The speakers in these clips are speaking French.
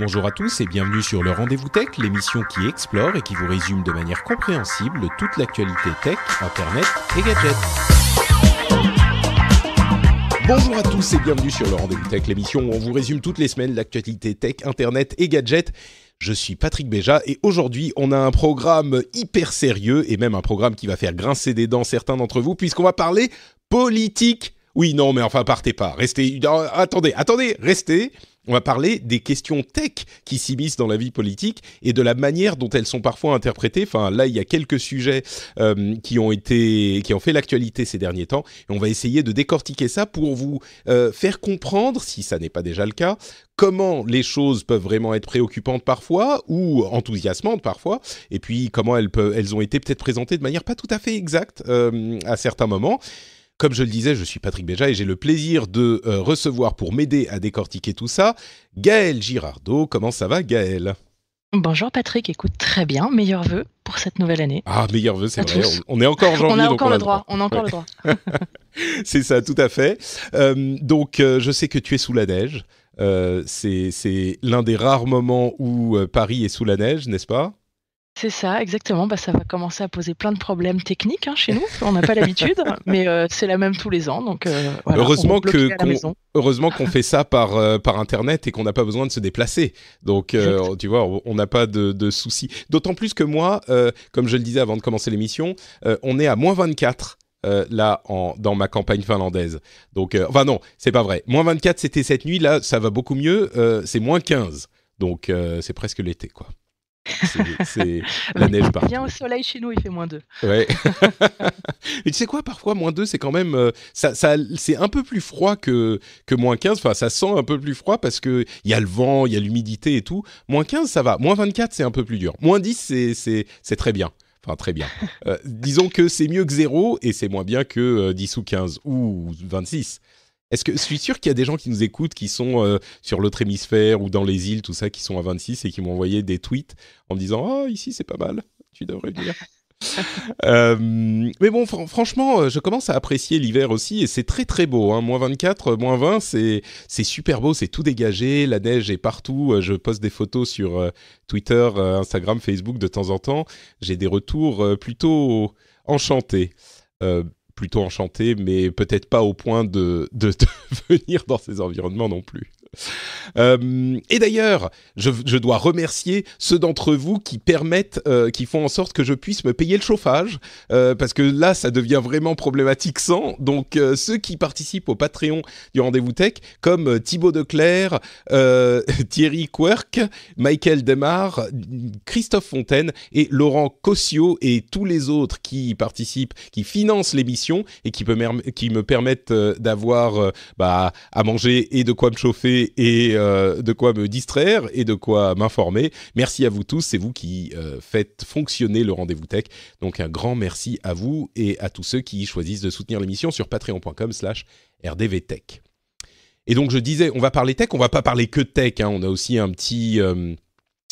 Bonjour à tous et bienvenue sur le Rendez-vous Tech, l'émission qui explore et qui vous résume de manière compréhensible toute l'actualité tech, internet et gadgets. Bonjour à tous et bienvenue sur le Rendez-vous Tech, l'émission où on vous résume toutes les semaines l'actualité tech, internet et gadgets. Je suis Patrick Béja et aujourd'hui on a un programme hyper sérieux et même un programme qui va faire grincer des dents certains d'entre vous puisqu'on va parler politique. Oui, non, mais enfin partez pas, restez... Euh, attendez, attendez, restez on va parler des questions tech qui s'immiscent dans la vie politique et de la manière dont elles sont parfois interprétées. Enfin, là, il y a quelques sujets euh, qui ont été, qui ont fait l'actualité ces derniers temps. Et on va essayer de décortiquer ça pour vous euh, faire comprendre, si ça n'est pas déjà le cas, comment les choses peuvent vraiment être préoccupantes parfois ou enthousiasmantes parfois, et puis comment elles, peuvent, elles ont été peut-être présentées de manière pas tout à fait exacte euh, à certains moments. Comme je le disais, je suis Patrick Béja et j'ai le plaisir de euh, recevoir pour m'aider à décortiquer tout ça Gaël Girardot. Comment ça va Gaël Bonjour Patrick, écoute très bien, meilleurs vœux pour cette nouvelle année. Ah, meilleurs vœux, c'est vrai, on est encore en on a encore le droit, on a encore le droit. c'est ça, tout à fait. Euh, donc euh, je sais que tu es sous la neige, c'est l'un des rares moments où Paris est sous la neige, n'est-ce pas c'est ça, exactement. Bah, ça va commencer à poser plein de problèmes techniques hein, chez nous. On n'a pas l'habitude, mais euh, c'est la même tous les ans. Donc, euh, heureusement, que, qu'on, heureusement fait ça euh, par, Internet et qu'on n'a pas besoin de se déplacer. Donc, tu vois, on n'a pas de, soucis. D'autant plus que moi, comme je le disais avant de commencer l'émission, on est à moins 24 là dans ma campagne finlandaise. Donc, enfin non, c'est pas vrai. Moins 24, c'était cette nuit. Là, ça va beaucoup mieux. c'est moins 15. Donc, c'est presque l'été, quoi. C'est la neige partout. vient au soleil chez nous, il fait moins 2. tu sais quoi, parfois moins 2, c'est quand même. Euh, c'est un peu plus froid que, que moins 15. Enfin, ça sent un peu plus froid parce qu'il y a le vent, il y a l'humidité et tout. Moins 15, ça va. Moins 24, c'est un peu plus dur. Moins 10, c'est très bien. Enfin, très bien. Euh, disons que c'est mieux que 0 et c'est moins bien que 10 euh, ou 15 ou 26. Est-ce que je suis sûr qu'il y a des gens qui nous écoutent qui sont euh, sur l'autre hémisphère ou dans les îles, tout ça, qui sont à 26 et qui m'ont envoyé des tweets en me disant Oh, ici c'est pas mal, tu devrais dire. Euh, mais bon, franchement, euh, je commence à apprécier l'hiver aussi et c'est très très beau. Hein. Moins 24, moins 20, c'est super beau, c'est tout dégagé, la neige est partout. Je poste des photos sur Twitter, Instagram, Facebook de temps en temps. J'ai des retours plutôt enchantés plutôt enchanté, mais peut-être pas au point de, de, venir dans ces environnements non plus. Euh, et d'ailleurs, je, dois remercier ceux d'entre vous qui permettent, euh, qui font en sorte que je puisse me payer le chauffage, euh, parce que là, ça devient vraiment problématique sans. Donc, ceux qui participent au Patreon du Rendez-vous Tech, comme Thibaut Declerc, Thierry Quirk, Michael Demar, Christophe Fontaine et Laurent Cossio et tous les autres qui participent, qui financent l'émission et qui, qui me permettent d'avoir bah, à manger et de quoi me chauffer et euh, de quoi me distraire et de quoi m'informer. Merci à vous tous, c'est vous qui euh, faites fonctionner le rendez-vous tech. Donc un grand merci à vous et à tous ceux qui choisissent de soutenir l'émission sur patreon.com slash rdvtech. Et donc je disais, on va parler tech, on va pas parler que tech, hein. on a aussi un petit... Euh,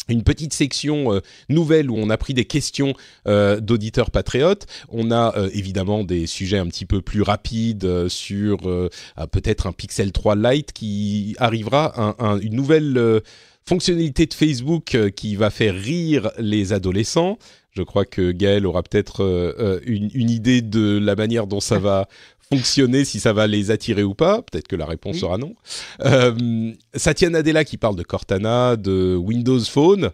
une petite section euh, nouvelle où on a pris des questions euh, d'auditeurs patriotes. On a euh, évidemment des sujets un petit peu plus rapides sur ah, peut-être un Pixel 3 Lite qui arrivera, une nouvelle fonctionnalité de Facebook qui va faire rire les adolescents. Je crois que Gaël aura peut-être une, une, idée de la manière dont ça va fonctionner, si ça va les attirer ou pas. Peut-être que la réponse sera non. Euh, Satya Nadella qui parle de Cortana, de Windows Phone,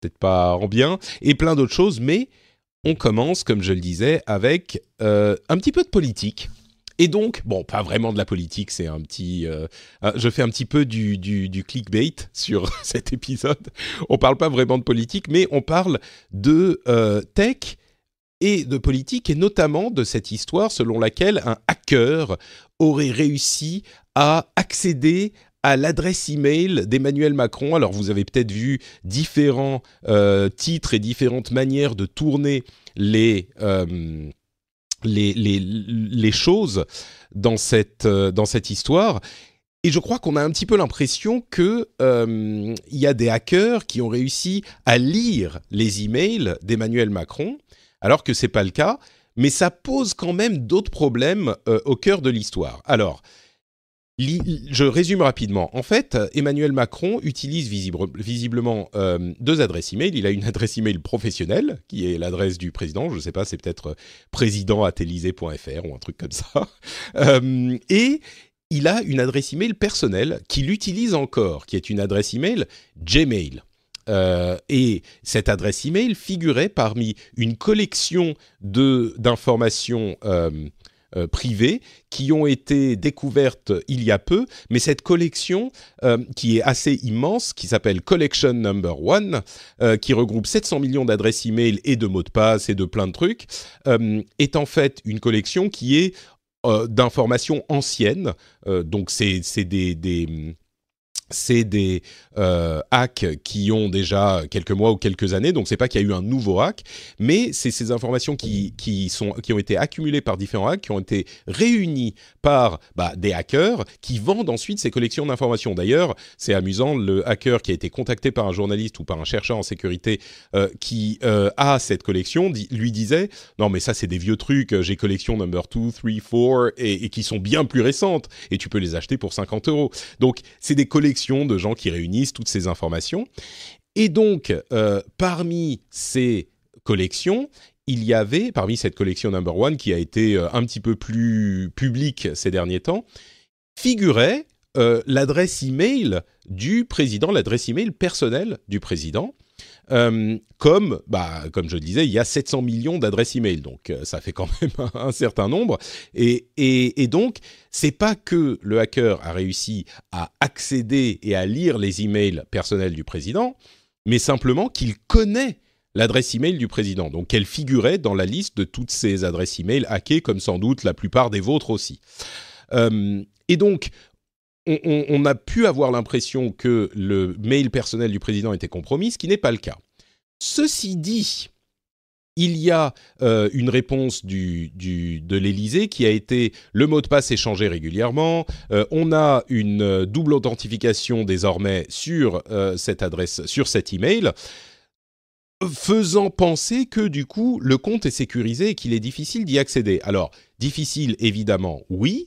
peut-être pas en bien, et plein d'autres choses. Mais on commence, comme je le disais, avec euh, un petit peu de politique. Et donc, bon, pas vraiment de la politique, c'est un petit... Euh, je fais un petit peu du, du, du, clickbait sur cet épisode. On parle pas vraiment de politique, mais on parle de euh, tech et de politique, et notamment de cette histoire selon laquelle un hacker aurait réussi à accéder à l'adresse email d'Emmanuel Macron. Alors vous avez peut-être vu différents euh, titres et différentes manières de tourner les, euh, les, les, choses dans cette, euh, dans cette histoire. Et je crois qu'on a un petit peu l'impression que il y a des hackers qui ont réussi à lire les emails d'Emmanuel Macron alors que c'est pas le cas. Mais ça pose quand même d'autres problèmes euh, au cœur de l'histoire. Alors, je résume rapidement. En fait, Emmanuel Macron utilise visiblement euh, deux adresses e-mail. Il a une adresse e-mail professionnelle, qui est l'adresse du président. Je ne sais pas, c'est peut-être euh, présidentatélisé.fr ou un truc comme ça. et il a une adresse e-mail personnelle qu'il utilise encore, qui est une adresse e-mail Gmail. Euh, et cette adresse email figurait parmi une collection d'informations euh, euh, privées qui ont été découvertes il y a peu, mais cette collection qui est assez immense, qui s'appelle Collection Number One, qui regroupe 700 millions d'adresses email et de mots de passe et de plein de trucs, est en fait une collection qui est d'informations anciennes. donc c'est des, des c'est des euh, hacks qui ont déjà quelques mois ou quelques années, donc c'est pas qu'il y a eu un nouveau hack, mais c'est ces informations qui, sont, qui ont été accumulées par différents hacks, qui ont été réunies par bah, des hackers qui vendent ensuite ces collections d'informations. D'ailleurs, c'est amusant, le hacker qui a été contacté par un journaliste ou par un chercheur en sécurité euh, qui euh, a cette collection lui disait « Non mais ça c'est des vieux trucs, j'ai collection number 2, 3, 4 et qui sont bien plus récentes et tu peux les acheter pour 50 euros. » Donc c'est des collections de gens qui réunissent toutes ces informations. Et donc, euh, parmi ces collections, il y avait, parmi cette collection number one qui a été euh, un petit peu plus publique ces derniers temps, figurait euh, l'adresse email du président, l'adresse email personnelle du président. Euh, comme, bah, comme je le disais, il y a 700 millions d'adresses e e-mail, donc euh, ça fait quand même un, certain nombre. Et, et, et donc, c'est pas que le hacker a réussi à accéder et à lire les e-mails personnels du président, mais simplement qu'il connaît l'adresse e-mail du président. Donc, elle figurait dans la liste de toutes ces adresses e-mails hackées, comme sans doute la plupart des vôtres aussi. Euh, et donc, on, a pu avoir l'impression que le mail personnel du président était compromis, ce qui n'est pas le cas. Ceci dit, il y a euh, une réponse de l'Élysée qui a été le mot de passe est changé régulièrement. Euh, on a une euh, double authentification désormais sur cette adresse, sur cet email, faisant penser que du coup le compte est sécurisé et qu'il est difficile d'y accéder. Alors difficile évidemment, oui.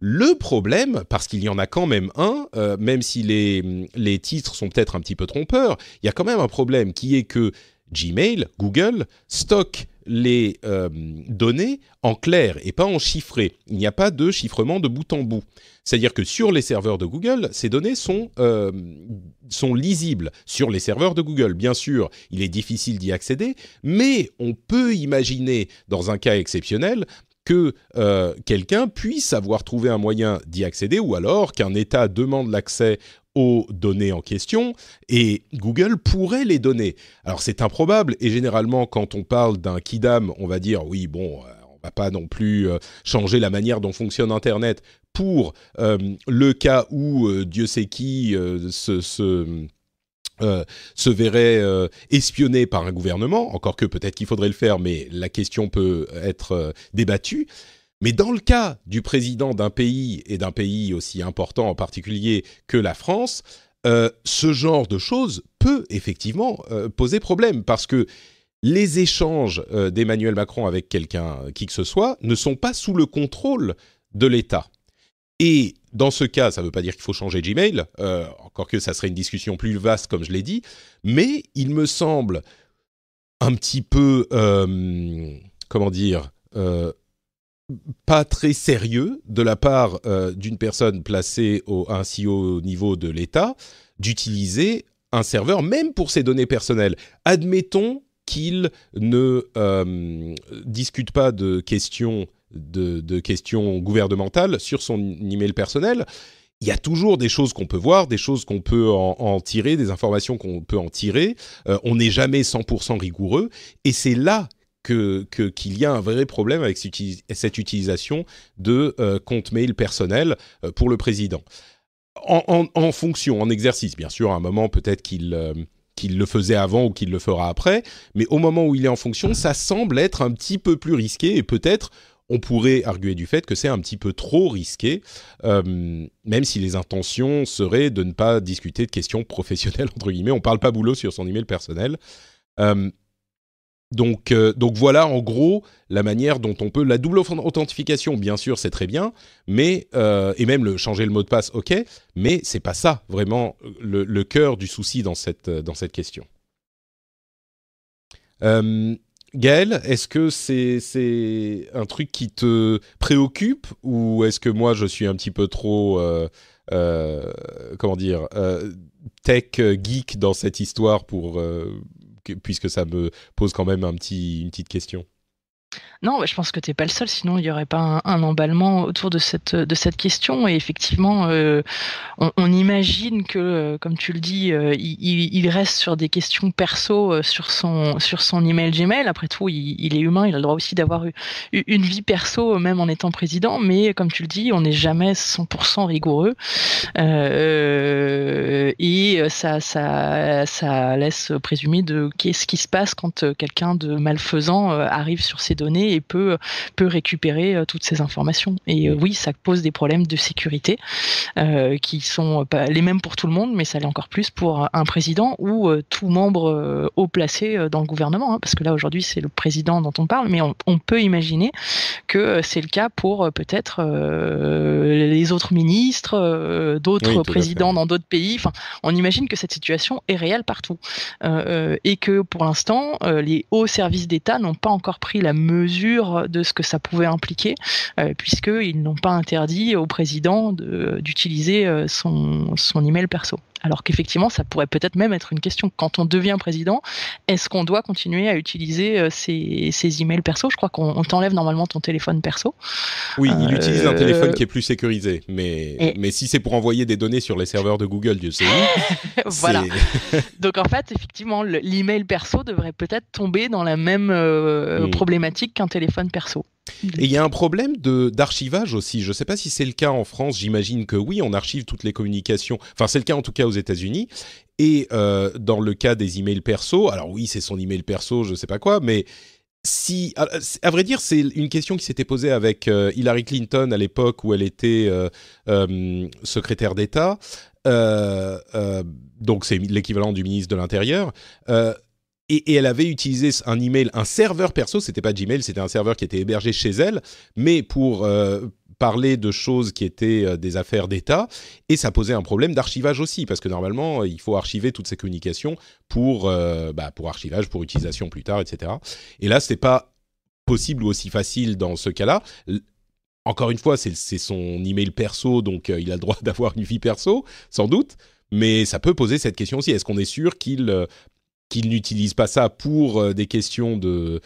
Le problème, parce qu'il y en a quand même un, euh, même si les, titres sont peut-être un petit peu trompeurs, il y a quand même un problème qui est que Gmail, Google, stocke les euh, données en clair et pas en chiffré. Il n'y a pas de chiffrement de bout en bout. C'est-à-dire que sur les serveurs de Google, ces données sont, euh, sont lisibles. Sur les serveurs de Google, bien sûr, il est difficile d'y accéder, mais on peut imaginer, dans un cas exceptionnel, que euh, quelqu'un puisse avoir trouvé un moyen d'y accéder ou alors qu'un État demande l'accès aux données en question et Google pourrait les donner. Alors c'est improbable et généralement quand on parle d'un kidam, on va dire oui bon euh, on va pas non plus euh, changer la manière dont fonctionne Internet pour le cas où Dieu sait qui se euh, se verrait euh, espionné par un gouvernement, encore que peut-être qu'il faudrait le faire, mais la question peut être euh, débattue. Mais dans le cas du président d'un pays, et d'un pays aussi important en particulier que la France, ce genre de choses peut effectivement poser problème, parce que les échanges d'Emmanuel Macron avec quelqu'un, qui que ce soit, ne sont pas sous le contrôle de l'État. Et dans ce cas, ça ne veut pas dire qu'il faut changer Gmail que ça serait une discussion plus vaste comme je l'ai dit, mais il me semble un petit peu, euh, comment dire, euh, pas très sérieux de la part euh, d'une personne placée au, à un si haut niveau de l'État d'utiliser un serveur, même pour ses données personnelles. Admettons qu'il ne discute pas de questions de, de, questions gouvernementales sur son email personnel, il y a toujours des choses qu'on peut voir, des choses qu'on peut en, tirer, des informations qu'on peut en tirer. Euh, on n'est jamais 100% rigoureux. Et c'est là qu'il que, qu'il y a un vrai problème avec cette utilisation de euh, compte mail personnel euh, pour le président. En, en, fonction, en exercice, bien sûr, à un moment peut-être qu'il qu'il le faisait avant ou qu'il le fera après, mais au moment où il est en fonction, ça semble être un petit peu plus risqué et peut-être on pourrait arguer du fait que c'est un petit peu trop risqué, euh, même si les intentions seraient de ne pas discuter de questions professionnelles, entre guillemets. On ne parle pas boulot sur son email personnel. Euh, donc, euh, donc voilà en gros la manière dont on peut la double authentification bien sûr c'est très bien mais et même le changer le mot de passe ok mais c'est pas ça vraiment le, le, cœur du souci dans cette dans cette question. Gaël, est-ce que c'est un truc qui te préoccupe ou est-ce que moi je suis un petit peu trop, euh, euh, comment dire, euh, tech geek dans cette histoire pour, puisque ça me pose quand même un petit, une petite question non, je pense que tu n'es pas le seul, sinon il n'y aurait pas un, emballement autour de cette, de cette question. Et effectivement, euh, on, imagine que, euh, comme tu le dis, euh, il, reste sur des questions perso sur, son, sur son email Gmail. Après tout, il, est humain, il a le droit aussi d'avoir une, une vie perso, même en étant président. Mais comme tu le dis, on n'est jamais 100% rigoureux. et ça, ça, ça laisse présumer de qu'est-ce qui se passe quand quelqu'un de malfaisant arrive sur ses données et peut, récupérer euh, toutes ces informations. Et euh, oui, ça pose des problèmes de sécurité euh, qui sont pas les mêmes pour tout le monde, mais ça l'est encore plus pour un président ou tout membre haut placé dans le gouvernement, hein. parce que là aujourd'hui c'est le président dont on parle, mais on, peut imaginer que c'est le cas pour peut-être les autres ministres, d'autres présidents dans d'autres pays. Enfin, on imagine que cette situation est réelle partout. et que pour l'instant, les hauts services d'État n'ont pas encore pris la mesure de ce que ça pouvait impliquer, euh, puisqu'ils n'ont pas interdit au président d'utiliser euh, son, son email perso. Alors qu'effectivement, ça pourrait peut-être même être une question. Quand on devient président, est-ce qu'on doit continuer à utiliser euh, ces e emails perso Je crois qu'on t'enlève normalement ton téléphone perso. Oui, il euh, utilise un téléphone qui est plus sécurisé. Mais, mais si c'est pour envoyer des données sur les serveurs de Google, Dieu sait voilà. Donc en fait, effectivement, l'email perso devrait peut-être tomber dans la même euh, hmm. problématique qu'un téléphone perso. Et il y a un problème d'archivage aussi. Je ne sais pas si c'est le cas en France. J'imagine que oui, on archive toutes les communications. Enfin, c'est le cas en tout cas aux États-Unis. Et euh, dans le cas des emails perso, alors oui, c'est son email perso, je ne sais pas quoi, mais si, ah, à, vrai dire, c'est une question qui s'était posée avec euh, Hillary Clinton à l'époque où elle était euh, secrétaire d'État. donc c'est l'équivalent du ministre de l'Intérieur et, elle avait utilisé un email, un serveur perso, c'était pas Gmail, c'était un serveur qui était hébergé chez elle, mais pour euh, parler de choses qui étaient euh, des affaires d'État, et ça posait un problème d'archivage aussi, parce que normalement, euh, il faut archiver toutes ces communications pour, bah, pour archivage, pour utilisation plus tard, etc. Et là, c'est pas possible ou aussi facile dans ce cas-là. Encore une fois, c'est son email perso, donc il a le droit d'avoir une vie perso, sans doute mais ça peut poser cette question aussi. Est-ce qu'on est sûr qu'il qu'ils n'utilisent pas ça pour euh, des questions de,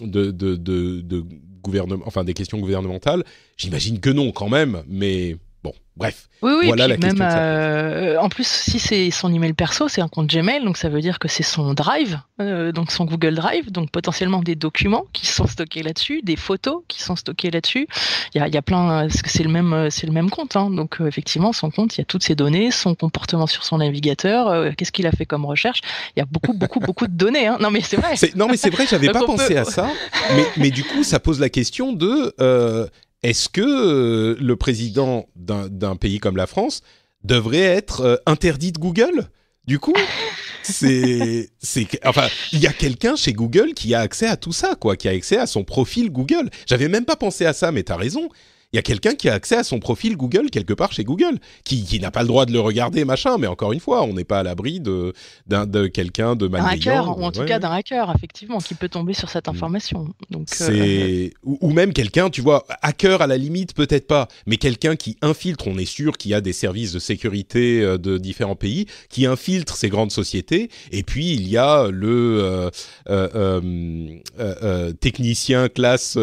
de gouvernement, enfin des questions gouvernementales. J'imagine que non quand même, mais Bon, bref. Oui, oui, voilà même, euh, en plus, si c'est son email perso, c'est un compte Gmail, donc ça veut dire que c'est son Drive, euh, donc son Google Drive, donc potentiellement des documents qui sont stockés là-dessus, des photos qui sont stockées là-dessus. Il y, y a, plein, euh, parce que c'est le même, c'est le même compte, hein. donc effectivement, son compte, il y a toutes ses données, son comportement sur son navigateur, qu'est-ce qu'il a fait comme recherche. Il y a beaucoup, beaucoup, beaucoup de données. Hein. Non, mais c'est vrai. Non, mais c'est vrai, j'avais pas pensé à ça. Mais, mais, du coup, ça pose la question de est-ce que euh, le président d'un pays comme la France devrait être euh, interdit de Google Du coup, c'est il y a quelqu'un chez Google qui a accès à tout ça, quoi, qui a accès à son profil Google. J'avais même pas pensé à ça, mais t'as raison il y a quelqu'un qui a accès à son profil Google quelque part chez Google, qui, n'a pas le droit de le regarder, machin. Mais encore une fois, on n'est pas à l'abri de, d'un, de quelqu'un de malveillant. hacker, ou en tout cas d'un hacker, effectivement, qui peut tomber sur cette mm. information. Donc, euh, c'est... Ou, même quelqu'un, tu vois, hacker à la limite, peut-être pas, mais quelqu'un qui infiltre, on est sûr qu'il y a des services de sécurité euh, de différents pays, qui infiltrent ces grandes sociétés. Et puis, il y a le euh, technicien classe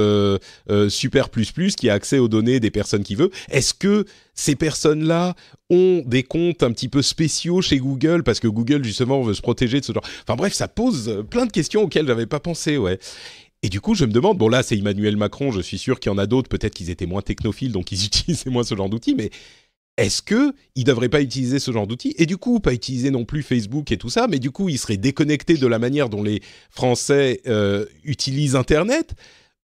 super plus qui a accès aux données des personnes qui veulent. Est-ce que ces personnes-là ont des comptes un petit peu spéciaux chez Google parce que Google justement veut se protéger de ce genre Enfin bref, ça pose euh, plein de questions auxquelles j'avais pas pensé, ouais. Et du coup, je me demande, bon là, c'est Emmanuel Macron, je suis sûr qu'il y en a d'autres, peut-être qu'ils étaient moins technophiles, donc ils utilisaient moins ce genre d'outils, mais est-ce que ne devraient pas utiliser ce genre d'outils et du coup pas utiliser non plus Facebook et tout ça, mais du coup ils seraient déconnectés de la manière dont les Français euh, utilisent Internet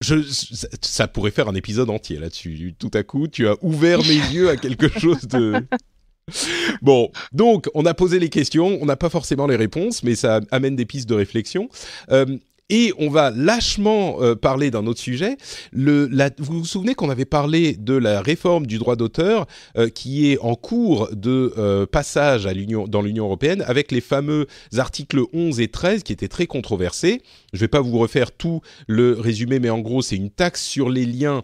ça pourrait faire un épisode entier là-dessus. Tout à coup, tu as ouvert mes yeux à quelque chose de. Bon, donc on a posé les questions, on n'a pas forcément les réponses, mais ça amène des pistes de réflexion. Euh, et on va lâchement euh, parler d'un autre sujet. Le, vous vous souvenez qu'on avait parlé de la réforme du droit d'auteur euh, qui est en cours de euh, passage à dans l'Union européenne avec les fameux articles 11 et 13 qui étaient très controversés. Je ne vais pas vous refaire tout le résumé, mais en gros c'est une taxe sur les liens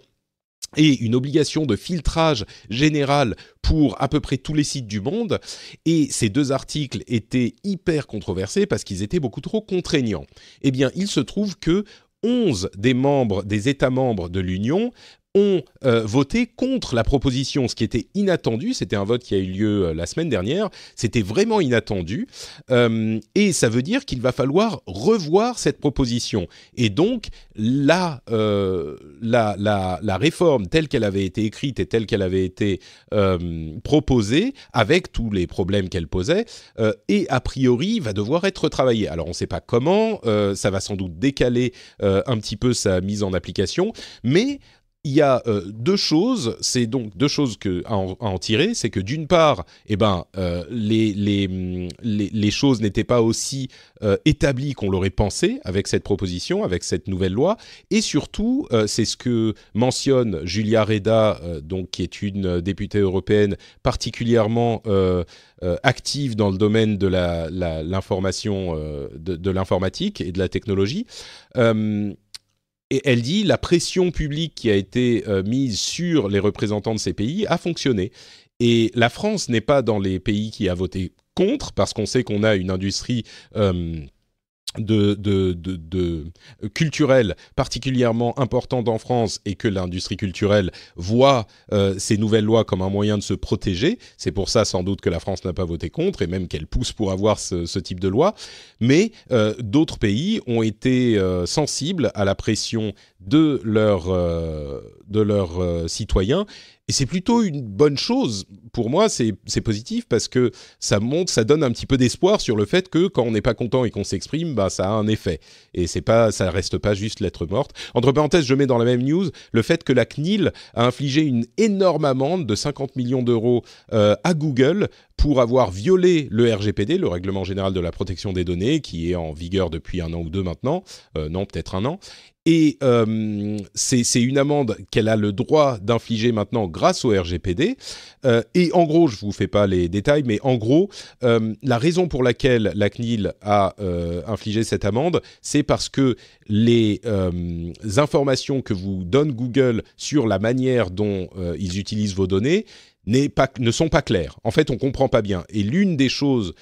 et une obligation de filtrage général pour à peu près tous les sites du monde. Et ces deux articles étaient hyper controversés parce qu'ils étaient beaucoup trop contraignants. Eh bien, il se trouve que 11 des membres des États membres de l'Union ont euh, voté contre la proposition, ce qui était inattendu. C'était un vote qui a eu lieu euh, la semaine dernière. C'était vraiment inattendu. Euh, et ça veut dire qu'il va falloir revoir cette proposition. Et donc, la, la, la, la, réforme telle qu'elle avait été écrite et telle qu'elle avait été proposée, avec tous les problèmes qu'elle posait, et a priori va devoir être travaillée. Alors, on ne sait pas comment. ça va sans doute décaler un petit peu sa mise en application. Mais il y a euh, deux choses, c'est donc deux choses que, à, en, tirer, c'est que d'une part, eh ben, euh, mm, les, les, choses n'étaient pas aussi euh, établies qu'on l'aurait pensé avec cette proposition, avec cette nouvelle loi, et surtout, c'est ce que mentionne Julia Reda, donc, qui est une députée européenne particulièrement active dans le domaine de la, l'information, de, de l'informatique et de la technologie. Et elle dit, la pression publique qui a été euh, mise sur les représentants de ces pays a fonctionné. Et la France n'est pas dans les pays qui a voté contre, parce qu'on sait qu'on a une industrie... Euh, de, de, culturel particulièrement importante en France et que l'industrie culturelle voit euh, ces nouvelles lois comme un moyen de se protéger. C'est pour ça sans doute que la France n'a pas voté contre et même qu'elle pousse pour avoir ce, type de loi. Mais euh, d'autres pays ont été euh, sensibles à la pression de leurs euh, de euh, citoyens et c'est plutôt une bonne chose pour moi c'est positif parce que ça montre ça donne un petit peu d'espoir sur le fait que quand on n'est pas content et qu'on s'exprime bah ça a un effet et c'est pas ça reste pas juste lettre morte entre parenthèses je mets dans la même news le fait que la CNIL a infligé une énorme amende de 50 millions d'euros euh, à Google pour avoir violé le RGPD, le Règlement général de la protection des données, qui est en vigueur depuis un an ou deux maintenant, euh, non peut-être un an. Et euh, c'est une amende qu'elle a le droit d'infliger maintenant grâce au RGPD. Euh, et en gros, je ne vous fais pas les détails, mais en gros, la raison pour laquelle la CNIL a infligé cette amende, c'est parce que les informations que vous donne Google sur la manière dont ils utilisent vos données ne sont pas claires. En fait, on ne comprend pas bien. Et l'une des choses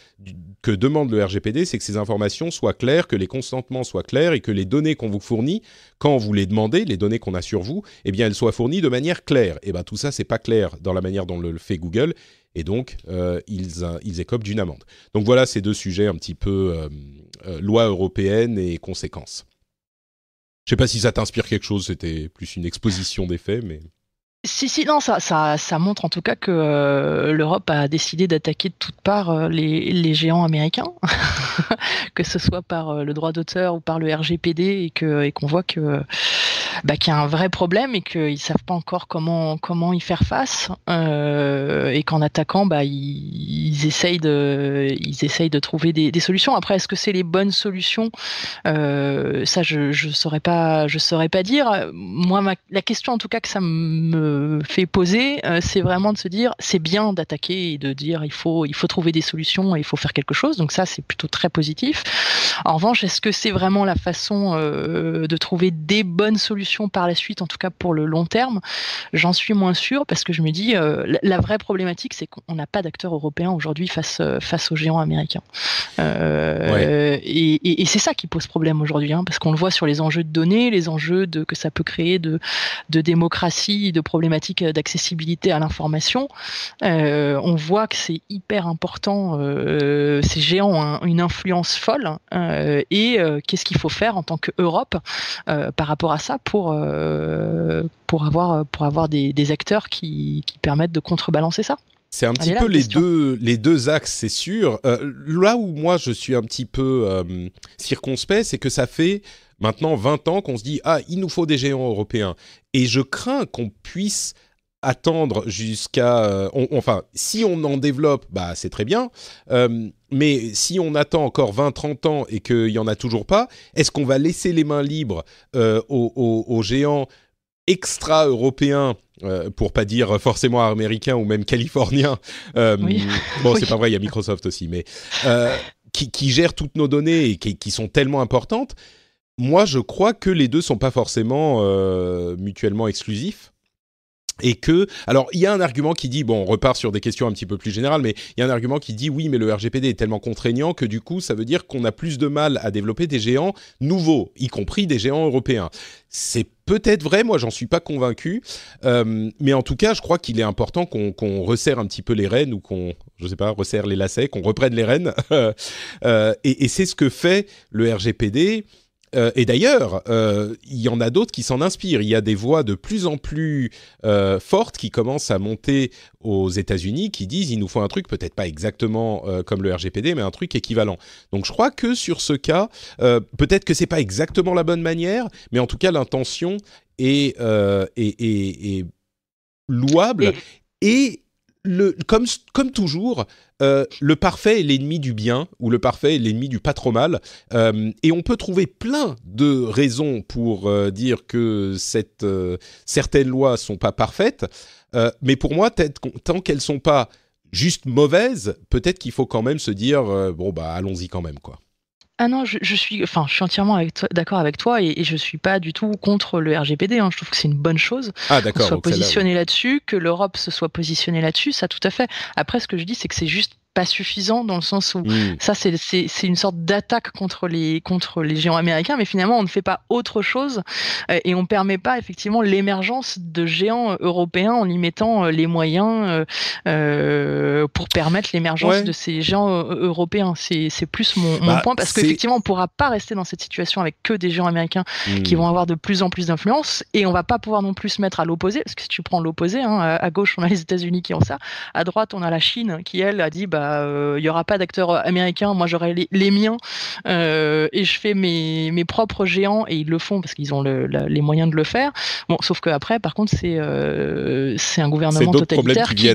que demande le RGPD, c'est que ces informations soient claires, que les consentements soient clairs et que les données qu'on vous fournit, quand vous les demandez, les données qu'on a sur vous, eh bien, elles soient fournies de manière claire. Et eh bien, tout ça, c'est pas clair dans la manière dont le fait Google. Et donc, euh, ils, euh, ils écopent d'une amende. Donc voilà ces deux sujets un petit peu euh, loi européenne et conséquences. Je sais pas si ça t'inspire quelque chose, c'était plus une exposition des faits, mais... Si, si, non, ça, ça, ça montre en tout cas que euh, l'Europe a décidé d'attaquer de toutes parts euh, les, les, géants américains, que ce soit par euh, le droit d'auteur ou par le RGPD, et que et qu'on voit que bah, qu'il y a un vrai problème et qu'ils ne savent pas encore comment, comment y faire face. Euh, et qu'en attaquant, bah, ils, ils, essayent de, ils essayent de trouver des, solutions. Après, est-ce que c'est les bonnes solutions euh, Ça, je ne saurais, pas, je saurais pas dire. Moi, la question en tout cas que ça me fait poser, euh, c'est vraiment de se dire c'est bien d'attaquer et de dire il faut, il faut trouver des solutions et il faut faire quelque chose. Donc, ça, c'est plutôt très positif. En revanche, est-ce que c'est vraiment la façon euh, de trouver des bonnes solutions par la suite, en tout cas pour le long terme J'en suis moins sûr parce que je me dis, euh, la, vraie problématique, c'est qu'on n'a pas d'acteurs européens aujourd'hui face, euh, face aux géants américains. Et, c'est ça qui pose problème aujourd'hui, hein, parce qu'on le voit sur les enjeux de données, les enjeux de, que ça peut créer de, de démocratie, de problématiques d'accessibilité à l'information. on voit que c'est hyper important. ces géants ont hein, une influence folle. Hein, euh, et euh, qu'est-ce qu'il faut faire en tant qu'Europe euh, par rapport à ça pour, pour avoir, pour avoir des, acteurs qui, permettent de contrebalancer ça. C'est un petit peu les deux, les deux axes, c'est sûr. là où moi je suis un petit peu circonspect, c'est que ça fait maintenant 20 ans qu'on se dit Ah, il nous faut des géants européens. Et je crains qu'on puisse attendre jusqu'à... Euh, enfin, si on en développe, bah, c'est très bien. Euh, mais si on attend encore 20-30 ans et qu'il n'y en a toujours pas, est-ce qu'on va laisser les mains libres euh, aux, géants extra-européens pour pas dire forcément américains ou même californiens. Bon, ce c'est pas vrai, il y a Microsoft aussi, mais qui, qui, gèrent toutes nos données et qui, qui sont tellement importantes. Moi, je crois que les deux sont pas forcément mutuellement exclusifs et que, alors il y a un argument qui dit, bon on repart sur des questions un petit peu plus générales, mais il y a un argument qui dit oui mais le RGPD est tellement contraignant que du coup ça veut dire qu'on a plus de mal à développer des géants nouveaux, y compris des géants européens. C'est peut-être vrai, moi j'en suis pas convaincu, euh, mais en tout cas je crois qu'il est important qu'on resserre un petit peu les rênes ou qu'on, je sais pas, resserre les lacets, qu'on reprenne les rênes. Euh, et c'est ce que fait le RGPD euh, et d'ailleurs, euh, il y en a d'autres qui s'en inspirent. Il y a des voix de plus en plus euh, fortes qui commencent à monter aux États-Unis, qui disent il nous faut un truc peut-être pas exactement comme le RGPD, mais un truc équivalent. Donc je crois que sur ce cas, peut-être que c'est pas exactement la bonne manière, mais en tout cas l'intention est, est, louable. Et comme, toujours, euh, le parfait est l'ennemi du bien, ou le parfait est l'ennemi du pas trop mal. Euh, et on peut trouver plein de raisons pour euh, dire que certaines lois sont pas parfaites. mais pour moi, tant qu'elles sont pas juste mauvaises, peut-être qu'il faut quand même se dire, bon, bah allons-y quand même, quoi. Ah non, je, suis, enfin, je suis entièrement d'accord avec toi et, je suis pas du tout contre le RGPD. Hein. Je trouve que c'est une bonne chose. Ah Soit positionné là-dessus, que l'Europe se soit positionnée là-dessus, ça tout à fait. Après, ce que je dis, c'est que c'est juste pas suffisant dans le sens où hmm. ça c'est une sorte d'attaque contre les contre les géants américains, mais finalement on ne fait pas autre chose euh, et on permet pas effectivement l'émergence de géants euh, européens en y mettant euh, les moyens pour permettre l'émergence de ces géants européens. C'est plus mon, bah, point parce qu'effectivement on pourra pas rester dans cette situation avec que des géants américains hmm. qui vont avoir de plus en plus d'influence et on va pas pouvoir non plus se mettre à l'opposé parce que si tu prends l'opposé, hein, à gauche on a les États-Unis qui ont ça, à droite on a la Chine qui elle a dit bah il euh, aura pas d'acteurs euh, américains, moi j'aurai les, miens, euh, et je fais mes, mes, propres géants, et ils le font parce qu'ils ont les moyens de le faire. Bon, sauf après par contre, c'est c'est un gouvernement totalitaire qui,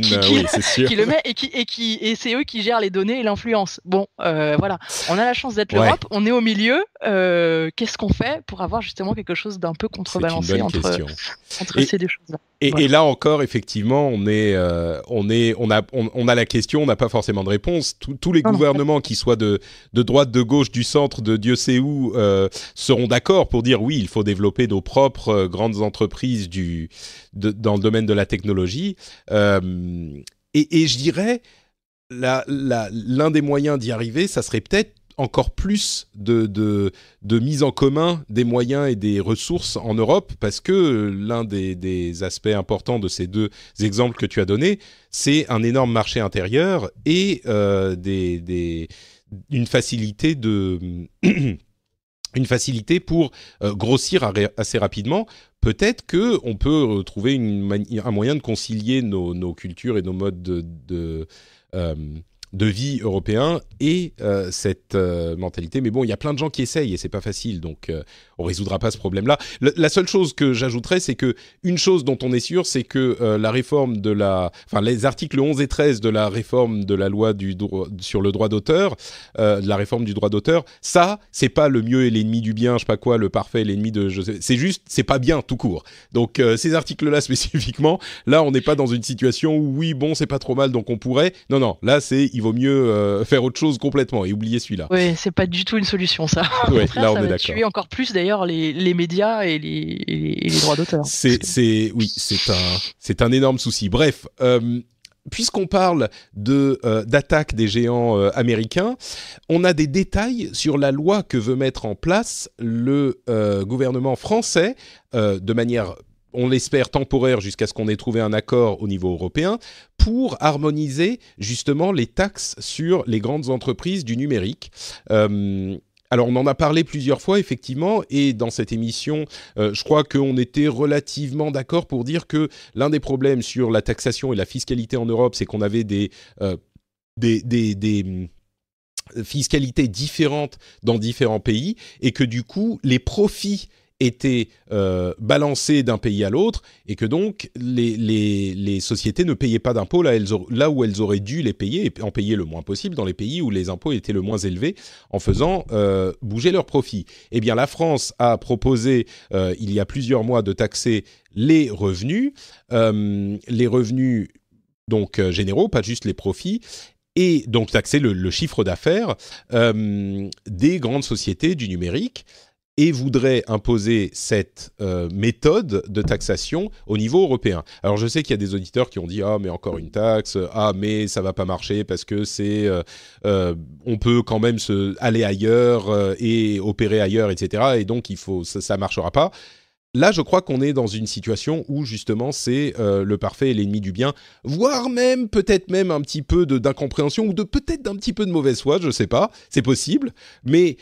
le met, et, qui, et, qui, et c'est eux qui gèrent les données et l'influence. Bon, voilà, on a la chance d'être l'Europe, on est au milieu, qu'est-ce qu'on fait pour avoir justement quelque chose d'un peu contrebalancé entre, ces deux choses-là et, là encore, effectivement, on est, on est, on a, on, on a la question, on n'a pas forcément de réponse. tous les gouvernements, qui soient de, de, droite, de gauche, du centre, de Dieu sait où, euh, seront d'accord pour dire oui, il faut développer nos propres euh, grandes entreprises du, dans le domaine de la technologie. Euh, et, et, je dirais, l'un des moyens d'y arriver, ça serait peut-être encore plus de, de, mise en commun des moyens et des ressources en Europe, parce que l'un des, aspects importants de ces deux exemples que tu as donnés, c'est un énorme marché intérieur et euh, des, des, une facilité de... une facilité pour euh, grossir assez rapidement. Peut-être que on peut trouver une un moyen de concilier nos, cultures et nos modes de, de euh, de vie européen et euh, cette euh, mentalité. Mais bon, il y a plein de gens qui essayent et c'est pas facile, donc euh, on résoudra pas ce problème-là. La seule chose que j'ajouterais, c'est que une chose dont on est sûr, c'est que euh, la réforme de la, enfin les articles 11 et 13 de la réforme de la loi du sur le droit d'auteur, euh, de la réforme du droit d'auteur, ça, c'est pas le mieux et l'ennemi du bien, je sais pas quoi, le parfait, l'ennemi de, c'est juste, c'est pas bien tout court. Donc euh, ces articles-là spécifiquement, là, on n'est pas dans une situation où oui, bon, c'est pas trop mal, donc on pourrait. Non, non, là, c'est, il vaut mieux faire autre chose complètement et oublier celui-là. Oui, c'est pas du tout une solution ça. Ouais, là, on est est d'accord. encore plus d'ailleurs les, médias et les, droits d'auteur. C'est, oui, c'est un, c'est un énorme souci. Bref, euh, puisqu'on parle de euh, d'attaque des géants euh, américains, on a des détails sur la loi que veut mettre en place le gouvernement français de manière on l'espère temporaire jusqu'à ce qu'on ait trouvé un accord au niveau européen, pour harmoniser justement les taxes sur les grandes entreprises du numérique. Euh, alors on en a parlé plusieurs fois effectivement, et dans cette émission, euh, je crois qu'on était relativement d'accord pour dire que l'un des problèmes sur la taxation et la fiscalité en Europe, c'est qu'on avait des, euh, des euh, fiscalités différentes dans différents pays, et que du coup les profits étaient euh, d'un pays à l'autre et que donc les, sociétés ne payaient pas d'impôts là, où elles auraient dû les payer et en payer le moins possible dans les pays où les impôts étaient le moins élevés en faisant euh, bouger leurs profits. Eh bien, la France a proposé euh, il y a plusieurs mois de taxer les revenus, euh, les revenus donc généraux, pas juste les profits, et donc taxer le, chiffre d'affaires des grandes sociétés du numérique et voudrait imposer cette euh, méthode de taxation au niveau européen. Alors je sais qu'il y a des auditeurs qui ont dit ah mais encore une taxe, ah mais ça va pas marcher parce que c'est euh, euh, on peut quand même se aller ailleurs et opérer ailleurs etc. Et donc il faut ça, ne marchera pas. Là, je crois qu'on est dans une situation où justement c'est le parfait et l'ennemi du bien, voire même peut-être même un petit peu d'incompréhension ou de peut-être d'un petit peu de mauvaise foi, je ne sais pas, c'est possible. Mais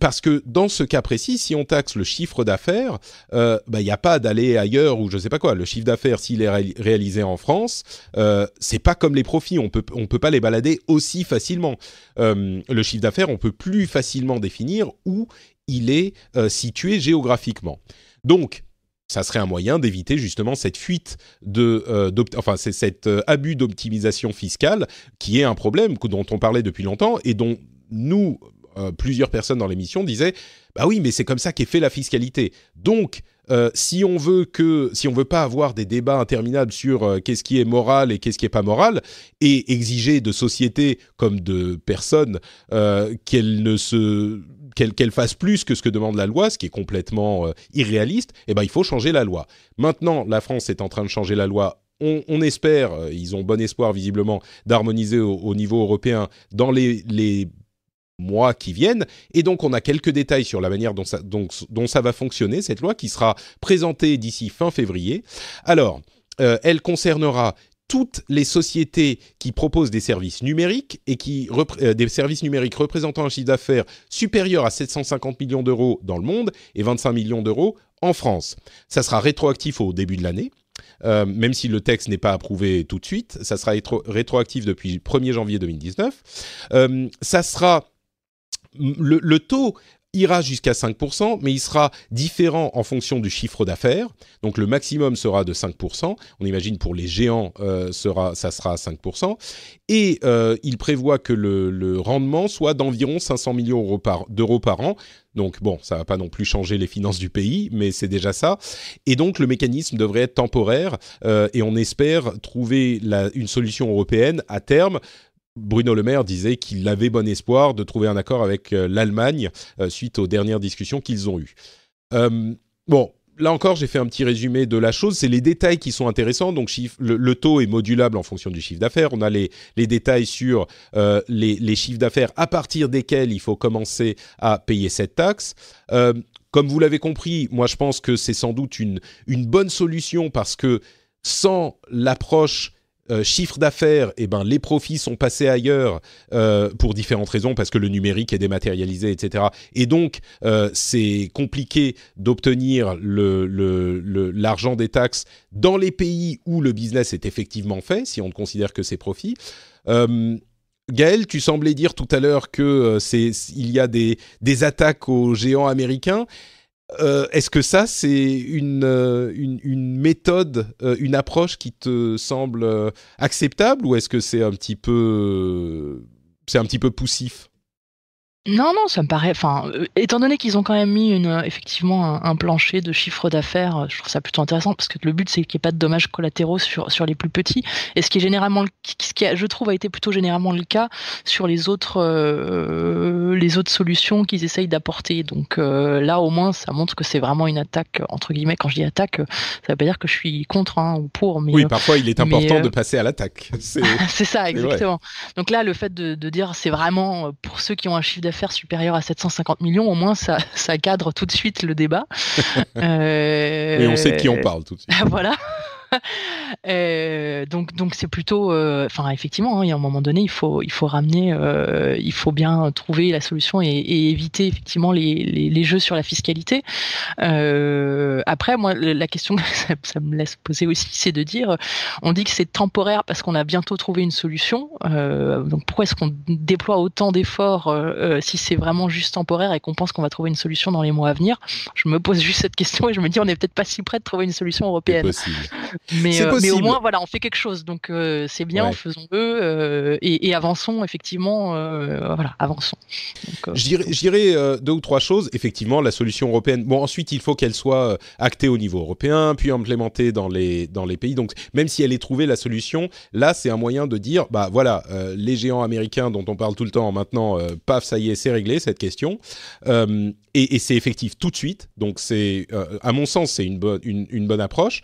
parce que dans ce cas précis, si on taxe le chiffre d'affaires, il euh, n'y bah, a pas d'aller ailleurs ou je ne sais pas quoi. Le chiffre d'affaires, s'il est réalisé en France, ce euh, c'est pas comme les profits. On peut, ne peut pas les balader aussi facilement. Euh, le chiffre d'affaires, on peut plus facilement définir où il est situé géographiquement. Donc, ça serait un moyen d'éviter justement cette fuite de, enfin c'est cet abus d'optimisation fiscale qui est un problème dont on parlait depuis longtemps et dont nous euh, plusieurs personnes dans l'émission disaient bah oui mais c'est comme ça qu'est fait la fiscalité donc euh, si on veut que si on veut pas avoir des débats interminables sur euh, qu'est-ce qui est moral et qu'est-ce qui est pas moral et exiger de sociétés comme de personnes qu'elles ne se qu'elles fassent plus que ce que demande la loi, ce qui est complètement irréaliste, eh ben il faut changer la loi. Maintenant, la France est en train de changer la loi on, espère, ils ont bon espoir visiblement, d'harmoniser au, au, niveau européen dans les, les mois qui viennent. Et donc, on a quelques détails sur la manière dont ça, va fonctionner, cette loi qui sera présentée d'ici fin février. Alors, euh, elle concernera toutes les sociétés qui proposent des services numériques et qui euh, des services numériques représentant un chiffre d'affaires supérieur à 750 millions d'euros dans le monde et 25 millions d'euros en France. Ça sera rétroactif au début de l'année. Euh, même si le texte n'est pas approuvé tout de suite, ça sera rétroactif depuis 1er janvier 2019. ça sera le, taux ira jusqu'à 5%, mais il sera différent en fonction du chiffre d'affaires. Donc le maximum sera de 5%. On imagine pour les géants, euh, sera, ça sera 5%. Et euh, il prévoit que le, rendement soit d'environ 500 millions d'euros par an. Donc bon, ça ne va pas non plus changer les finances du pays, mais c'est déjà ça. Et donc le mécanisme devrait être temporaire euh, et on espère trouver une solution européenne à terme Bruno Le Maire disait qu'il avait bon espoir de trouver un accord avec euh, l'Allemagne euh, suite aux dernières discussions qu'ils ont eues. Euh, bon, là encore, j'ai fait un petit résumé de la chose. C'est les détails qui sont intéressants. Donc, le, taux est modulable en fonction du chiffre d'affaires. On a les, détails sur les, chiffres d'affaires à partir desquels il faut commencer à payer cette taxe. comme vous l'avez compris, moi, je pense que c'est sans doute une, une bonne solution parce que sans l'approche euh, chiffre d'affaires, eh ben, les profits sont passés ailleurs euh, pour différentes raisons, parce que le numérique est dématérialisé, etc. Et donc, euh, c'est compliqué d'obtenir l'argent des taxes dans les pays où le business est effectivement fait, si on ne considère que c'est profits. Gaël, tu semblais dire tout à l'heure que c'est, il y a des attaques aux géants américains. Euh, est-ce que ça, c'est une, euh, une, méthode, euh, une approche qui te semble acceptable ou est-ce que c'est un petit peu c'est un petit peu poussif non, non, ça me paraît. Enfin, euh, étant donné qu'ils ont quand même mis une, euh, effectivement un, plancher de chiffre d'affaires, euh, je trouve ça plutôt intéressant parce que le but c'est qu'il n'y ait pas de dommages collatéraux sur, sur les plus petits. Et ce qui est généralement, ce qui je trouve a été plutôt généralement le cas sur les autres, les autres solutions qu'ils essayent d'apporter. Donc là, au moins, ça montre que c'est vraiment une attaque entre guillemets. Quand je dis attaque, ça ne veut pas dire que je suis contre hein, ou pour. Mais, oui, parfois il est important de passer à l'attaque. C'est ça, exactement. Donc là, le fait de, de dire c'est vraiment pour ceux qui ont un chiffre d'affaires faire supérieur à 750 millions, au moins ça, cadre tout de suite le débat. Et on sait qui on euh, parle tout de suite. voilà. Euh, donc donc c'est plutôt, euh, enfin effectivement, hein, il y a un moment donné, il faut il faut ramener, euh, il faut bien trouver la solution et, et éviter effectivement les, les, les, jeux sur la fiscalité. Euh, après, moi, la question que ça, me laisse poser aussi, c'est de dire, on dit que c'est temporaire parce qu'on a bientôt trouvé une solution. Euh, donc pourquoi est-ce qu'on déploie autant d'efforts si c'est vraiment juste temporaire et qu'on pense qu'on va trouver une solution dans les mois à venir Je me pose juste cette question et je me dis, on n'est peut-être pas si près de trouver une solution européenne. Mais, mais au moins, voilà, on fait quelque chose. Donc, euh, c'est bien, faisons-le euh, et, avançons, effectivement. Euh, voilà, avançons. J'irai deux ou trois choses. Effectivement, la solution européenne. Bon, ensuite, il faut qu'elle soit actée au niveau européen, puis implémentée dans les, dans les pays. Donc, même si elle est trouvée, la solution, là, c'est un moyen de dire bah voilà, les géants américains dont on parle tout le temps, maintenant, paf, ça y est, c'est réglé cette question. et, et c'est effectif tout de suite. Donc, c'est, à mon sens, c'est une, bonne une, une bonne approche.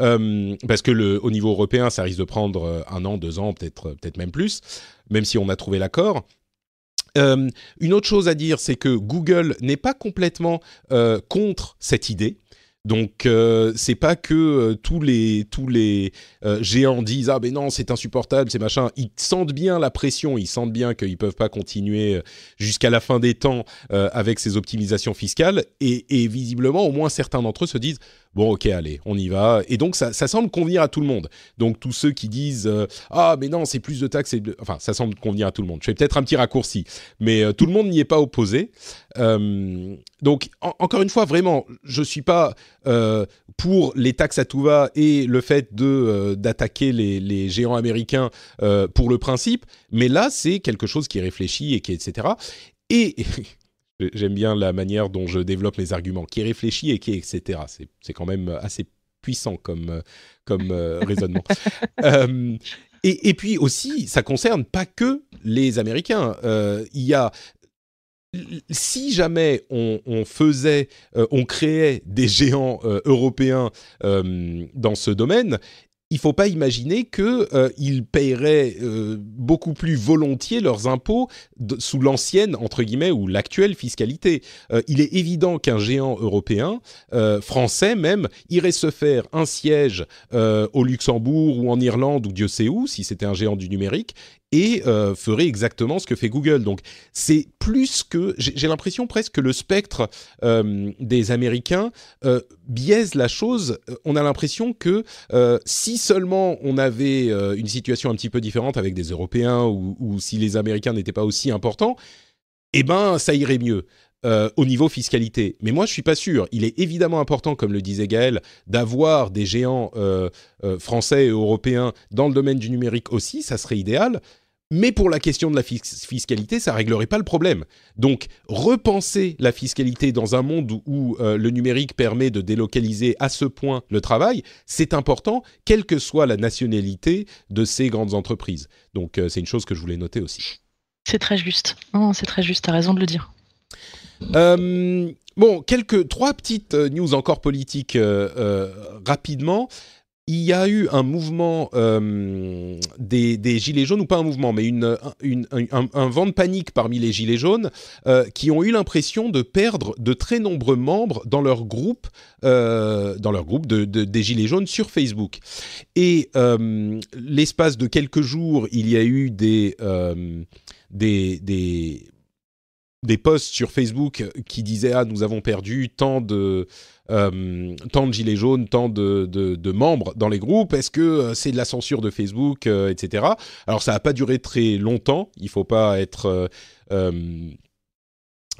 Euh, parce que le, au niveau européen, ça risque de prendre euh, un an, deux ans, peut-être euh, peut même plus, même si on a trouvé l'accord. une autre chose à dire, c'est que Google n'est pas complètement contre cette idée. Donc c'est pas que tous les tous les géants disent ah ben non c'est insupportable ces machin ils sentent bien la pression ils sentent bien qu'ils peuvent pas continuer jusqu'à la fin des temps avec ces optimisations fiscales et visiblement au moins certains d'entre eux se disent bon, ok, allez, on y va. Et donc, ça, semble convenir à tout le monde. Donc, tous ceux qui disent euh, Ah, mais non, c'est plus de taxes. Et Enfin, ça semble convenir à tout le monde. Je fais peut-être un petit raccourci, mais euh, tout le monde n'y est pas opposé. Euh, donc, encore une fois, vraiment, je ne suis pas pour les taxes à tout va et le fait de d'attaquer les, géants américains pour le principe, mais là, c'est quelque chose qui est réfléchi et qui, etc. Et J'aime bien la manière dont je développe mes arguments, qui est et qui est etc. C'est quand même euh, assez puissant comme, euh, comme euh, raisonnement. et, et, puis aussi, ça concerne pas que les Américains. Il y a si jamais on, on faisait, on créait des géants européens dans ce domaine, il faut pas imaginer qu'ils euh, paieraient euh, beaucoup plus volontiers leurs impôts sous l'ancienne, entre guillemets, ou l'actuelle fiscalité. Euh, il est évident qu'un géant européen, français même, irait se faire un siège au Luxembourg ou en Irlande ou Dieu sait où, si c'était un géant du numérique, et euh, ferait exactement ce que fait Google. Donc c'est plus que... J'ai l'impression presque que le spectre euh, des Américains euh, biaise la chose. On a l'impression que si seulement on avait une situation un petit peu différente avec des Européens ou, si les Américains n'étaient pas aussi importants, eh ben ça irait mieux. au niveau fiscalité. Mais moi, je suis pas sûr. Il est évidemment important, comme le disait Gaël, d'avoir des géants français et européens dans le domaine du numérique aussi. Ça serait idéal. Mais pour la question de la fiscalité, ça réglerait pas le problème. Donc, repenser la fiscalité dans un monde où, euh, le numérique permet de délocaliser à ce point le travail, c'est important, quelle que soit la nationalité de ces grandes entreprises. Donc, euh, c'est une chose que je voulais noter aussi. C'est très juste. c'est très juste. as raison de le dire. Euh, bon, quelques trois petites news encore politiques rapidement il y a eu un mouvement euh, des, Gilets jaunes, ou pas un mouvement, mais une, un, vent de panique parmi les Gilets jaunes, euh, qui ont eu l'impression de perdre de très nombreux membres dans leur groupe, euh, dans leur groupe de, des Gilets jaunes sur Facebook. Et l'espace de quelques jours, il y a eu des, des des posts sur Facebook qui disaient ah nous avons perdu tant de euh, tant de gilets jaunes, tant de, membres dans les groupes. Est-ce que euh, c'est de la censure de Facebook, euh, etc. Alors ça n'a pas duré très longtemps. Il ne faut pas être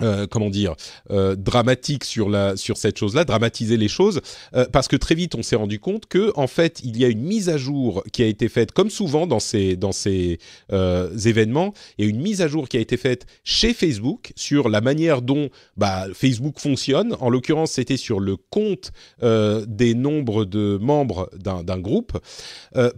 euh, comment dire, euh, dramatique sur, la, sur cette chose-là, dramatiser les choses, euh, parce que très vite on s'est rendu compte que en fait il y a une mise à jour qui a été faite, comme souvent dans ces, dans ces événements, et une mise à jour qui a été faite chez Facebook sur la manière dont bah, Facebook fonctionne. En l'occurrence, c'était sur le compte des nombres de membres d'un groupe,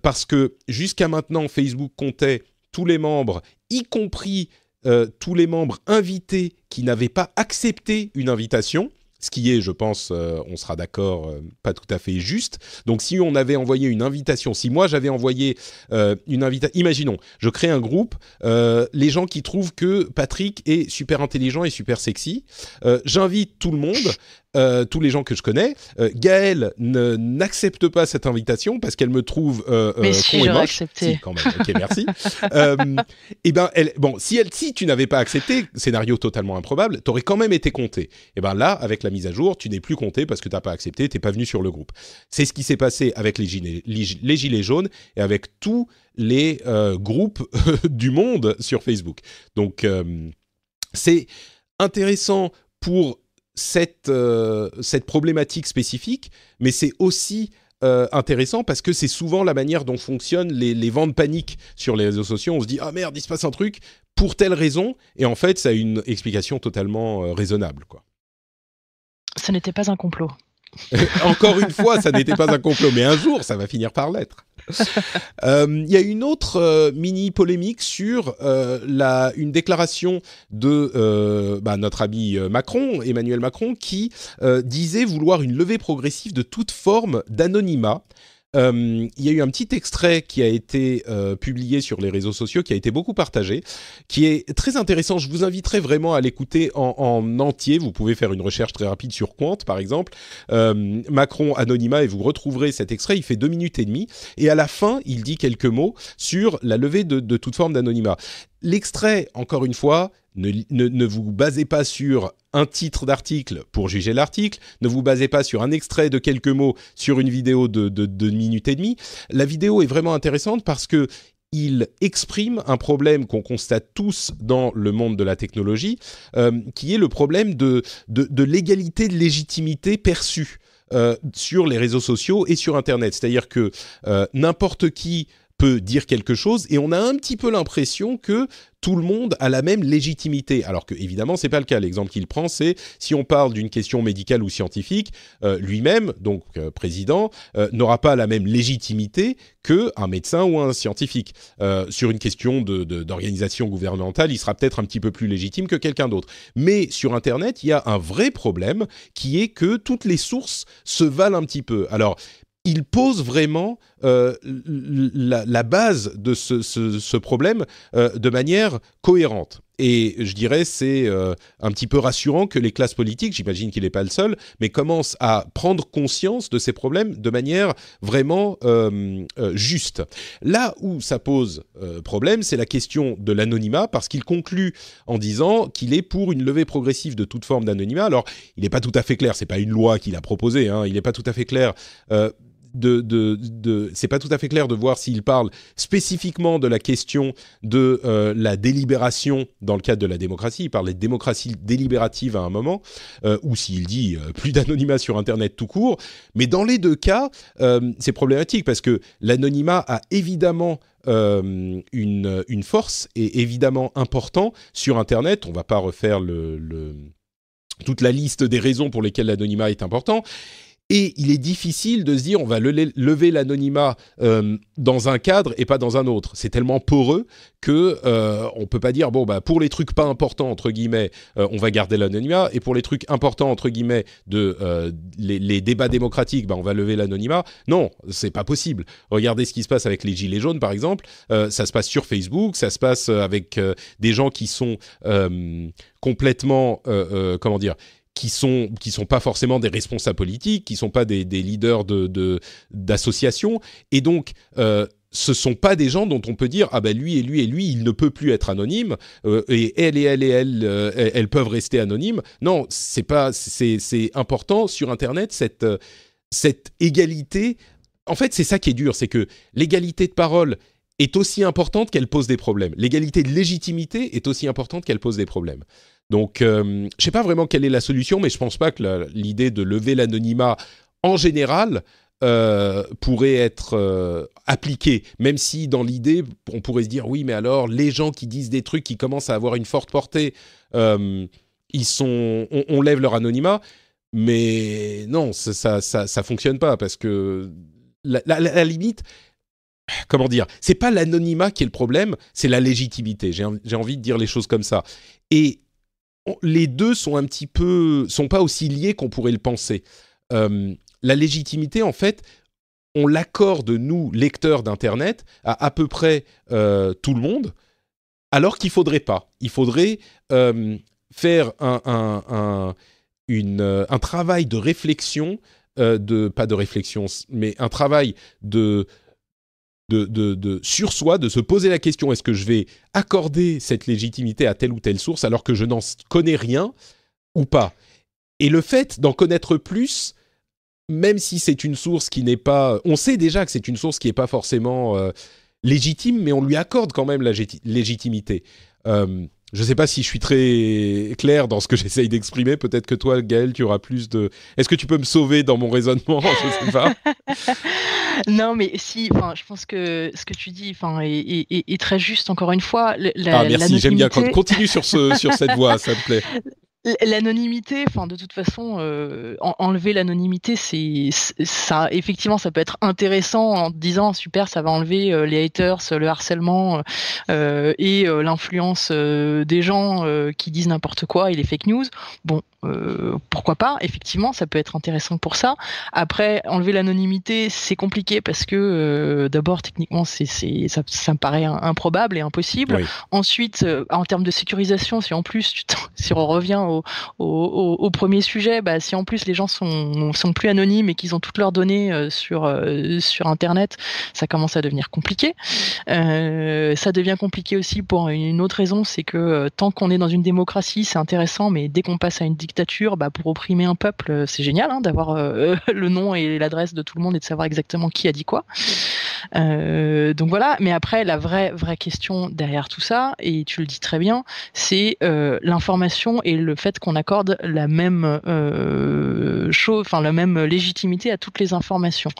parce que jusqu'à maintenant Facebook comptait tous les membres, y compris euh, tous les membres invités qui n'avaient pas accepté une invitation, ce qui est, je pense, euh, on sera d'accord, euh, pas tout à fait juste. Donc si on avait envoyé une invitation, si moi j'avais envoyé une invitation, imaginons, je crée un groupe, les gens qui trouvent que Patrick est super intelligent et super sexy, j'invite tout le monde, euh, tous les gens que je connais. Euh, Gaëlle n'accepte pas cette invitation parce qu'elle me trouve euh, Mais si con et moche. merci. et eh ben, elle, bon, si elle, si tu n'avais pas accepté, scénario totalement improbable, tu aurais quand même été compté. Et eh ben là, avec la mise à jour, tu n'es plus compté parce que t'as pas accepté, t'es pas venu sur le groupe. C'est ce qui s'est passé avec les les gilets jaunes et avec tous les groupes du monde sur Facebook. Donc c'est intéressant pour euh, cette, problématique spécifique, mais c'est aussi euh, intéressant parce que c'est souvent la manière dont fonctionnent les, ventes paniques sur les réseaux sociaux. On se dit ah merde, il se passe un truc pour telle raison, et en fait, ça a une explication totalement euh, raisonnable, quoi. Ce n'était pas un complot. Encore une fois, ça n'était pas un complot, mais un jour, ça va finir par l'être. Euh, il y a une autre euh, mini polémique sur euh, la, une déclaration de bah, notre ami Macron, Emmanuel Macron, qui disait vouloir une levée progressive de toute forme d'anonymat euh, il y a eu un petit extrait qui a été euh, publié sur les réseaux sociaux, qui a été beaucoup partagé, qui est très intéressant. Je vous inviterai vraiment à l'écouter en, entier. Vous pouvez faire une recherche très rapide sur Quant, par exemple. Euh, Macron Anonymat, et vous retrouverez cet extrait. Il fait deux minutes et demie. Et à la fin, il dit quelques mots sur la levée de toute forme d'anonymat. L'extrait, encore une fois, ne, vous basez pas sur un titre d'article pour juger l'article, ne vous basez pas sur un extrait de quelques mots sur une vidéo de, deux minutes et demie. La vidéo est vraiment intéressante parce que il exprime un problème qu'on constate tous dans le monde de la technologie, euh, qui est le problème de, de, l'égalité de légitimité perçue euh, sur les réseaux sociaux et sur Internet. C'est-à-dire que euh, n'importe qui peut dire quelque chose et on a un petit peu l'impression que tout le monde a la même légitimité. Alors que évidemment, c'est pas le cas. L'exemple qu'il prend, c'est si on parle d'une question médicale ou scientifique, euh, lui-même, donc euh, président, euh, n'aura pas la même légitimité que un médecin ou un scientifique. sur une question d'organisation gouvernementale, il sera peut-être un petit peu plus légitime que quelqu'un d'autre. Mais sur Internet, il y a un vrai problème qui est que toutes les sources se valent un petit peu. Alors, il pose vraiment euh, la, base de ce, problème euh, de manière cohérente. Et je dirais, c'est euh, un petit peu rassurant que les classes politiques, j'imagine qu'il n'est pas le seul, mais commencent à prendre conscience de ces problèmes de manière vraiment juste. Là où ça pose problème, c'est la question de l'anonymat, parce qu'il conclut en disant qu'il est pour une levée progressive de toute forme d'anonymat. Alors, il n'est pas tout à fait clair, c'est pas une loi qu'il a proposée, hein, il n'est pas tout à fait clair de, c'est pas tout à fait clair de voir s'il parle spécifiquement de la question de euh, la délibération dans le cadre de la démocratie. Il parlait de démocratie délibérative à un moment, euh, ou s'il dit euh, plus d'anonymat sur Internet tout court. Mais dans les deux cas, c'est problématique parce que l'anonymat a évidemment une, force et évidemment important sur Internet. On va pas refaire toute la liste des raisons pour lesquelles l'anonymat est important. Et il est difficile de se dire on va lever l'anonymat euh, dans un cadre et pas dans un autre. C'est tellement poreux que ne euh, on peut pas dire bon bah pour les trucs pas importants entre guillemets euh, on va garder l'anonymat et pour les trucs importants entre guillemets de les, débats démocratiques bah, on va lever l'anonymat. Non, c'est pas possible. Regardez ce qui se passe avec les gilets jaunes par exemple. ça se passe sur Facebook, ça se passe avec des gens qui sont complètement comment dire qui sont qui sont pas forcément des responsables politiques, qui sont pas des, leaders de d'associations, et donc euh, ce sont pas des gens dont on peut dire ah ben lui et lui et lui il ne peut plus être anonyme euh, et elle et elle et elle euh, elles peuvent rester anonymes. Non, c'est pas c'est c'est important sur internet cette cette égalité. En fait, c'est ça qui est dur, c'est que l'égalité de parole est aussi importante qu'elle pose des problèmes. L'égalité de légitimité est aussi importante qu'elle pose des problèmes. Donc, je euh, je sais pas vraiment quelle est la solution, mais je ne pense pas que l'idée de lever l'anonymat en général euh, pourrait être euh, appliquée, même si dans l'idée, on pourrait se dire oui, mais alors les gens qui disent des trucs qui commencent à avoir une forte portée, ils sont, on, lève leur anonymat, mais non, ça, ça, ça, fonctionne pas parce que la, la, la limite, comment dire, c'est pas l'anonymat qui est le problème, c'est la légitimité. J'ai envie de dire les choses comme ça. Et les deux sont un petit peu, sont pas aussi liés qu'on pourrait le penser. Euh, la légitimité, en fait, on l'accorde, nous, lecteurs d'Internet, à à peu près euh, tout le monde, alors qu'il faudrait pas. Il faudrait euh, faire un, un, travail de réflexion, de, pas de réflexion, mais un travail de de, sur soi, de se poser la question est-ce que je vais accorder cette légitimité à telle ou telle source alors que je n'en connais rien ou pas Et le fait d'en connaître plus, même si c'est une source qui n'est pas, on sait déjà que c'est une source qui n'est pas forcément euh, légitime, mais on lui accorde quand même la légitimité. Euh, je ne sais pas si je suis très clair dans ce que j'essaye d'exprimer. Peut-être que toi, Gaël, tu auras plus de. Est-ce que tu peux me sauver dans mon raisonnement Je sais pas. non, mais si. Enfin, je pense que ce que tu dis, enfin, est, très juste. Encore une fois, ah, merci, j'aime bien. Continue sur ce sur cette voie, ça me plaît. L'anonymité, enfin de toute façon, euh, enlever l'anonymité, c'est ça. Effectivement, ça peut être intéressant en disant ah, super, ça va enlever euh, les haters, le harcèlement euh, et l'influence des gens qui disent n'importe quoi et les fake news. Bon, euh, pourquoi pas Effectivement, ça peut être intéressant pour ça. Après, enlever l'anonymité, c'est compliqué parce que euh, d'abord, techniquement, c'est, ça, me paraît improbable et impossible. Ensuite, euh, en termes de sécurisation, si en plus, si on revient au, premier sujet, bah, si en plus les gens sont, sont plus anonymes et qu'ils ont toutes leurs données sur, sur Internet, ça commence à devenir compliqué. ça devient compliqué aussi pour une autre raison, c'est que tant qu'on est dans une démocratie, c'est intéressant, mais dès qu'on passe à une dictature, bah, pour opprimer un peuple, euh, c'est génial hein, d'avoir euh, le nom et l'adresse de tout le monde et de savoir exactement qui a dit quoi. Euh, donc voilà, mais après, la vraie, vraie question derrière tout ça, et tu le dis très bien, c'est l'information et le fait qu'on accorde la même, chose, enfin, la même légitimité à toutes les informations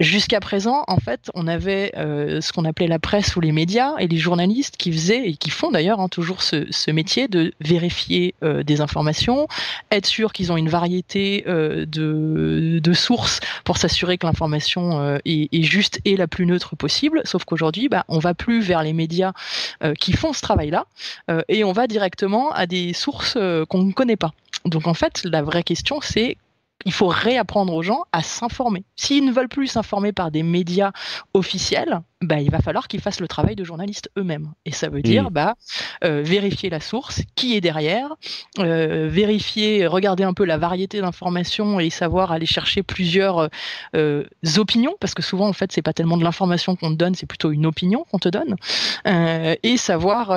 jusqu'à présent, en fait, on avait euh, ce qu'on appelait la presse ou les médias et les journalistes qui faisaient et qui font d'ailleurs hein, toujours ce, métier de vérifier euh, des informations, être sûr qu'ils ont une variété euh, de, sources pour s'assurer que l'information est, juste et la plus neutre possible. Sauf qu'aujourd'hui, bah, on va plus vers les médias qui font ce travail-là et on va directement à des sources qu'on ne connaît pas. Donc en fait, la vraie question, c'est il faut réapprendre aux gens à s'informer. S'ils ne veulent plus s'informer par des médias officiels, bah, il va falloir qu'ils fassent le travail de journaliste eux-mêmes. Et ça veut dire bah, euh, vérifier la source, qui est derrière, euh, vérifier, regarder un peu la variété d'informations et savoir aller chercher plusieurs euh, opinions, parce que souvent, en fait, c'est pas tellement de l'information qu'on te donne, c'est plutôt une opinion qu'on te donne. et savoir,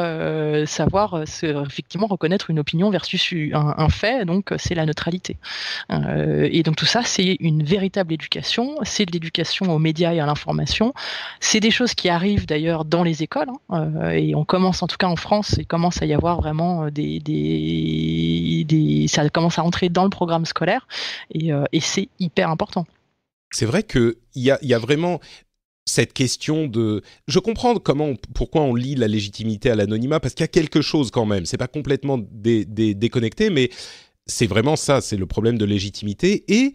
savoir effectivement reconnaître une opinion versus un, un fait, donc c'est la neutralité. et donc tout ça, c'est une véritable éducation, c'est de l'éducation aux médias et à l'information, c'est des chose qui arrive d'ailleurs dans les écoles, hein, euh, et on commence en tout cas en France, il commence à y avoir vraiment euh, des, des, des ça commence à entrer dans le programme scolaire, et, euh, et c'est hyper important. C'est vrai qu'il y a, y a vraiment cette question de je comprends comment pourquoi on lit la légitimité à l'anonymat parce qu'il y a quelque chose quand même c'est pas complètement déconnecté mais c'est vraiment ça c'est le problème de légitimité et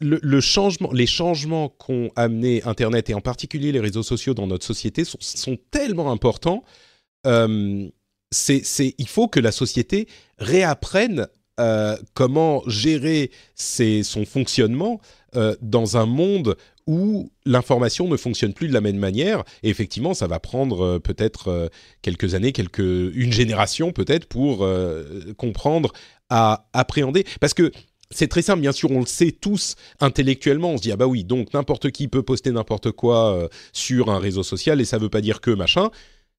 le, changement, les changements qu'ont amené Internet et en particulier les réseaux sociaux dans notre société sont, tellement importants. il faut que la société réapprenne euh, comment gérer son fonctionnement euh, dans un monde où l'information ne fonctionne plus de la même manière. Et effectivement, ça va prendre euh, peut-être quelques années, quelques, une génération peut-être pour comprendre à appréhender. Parce que c'est très simple, bien sûr, on le sait tous intellectuellement. On se dit, ah bah oui, donc n'importe qui peut poster n'importe quoi euh, sur un réseau social et ça veut pas dire que machin.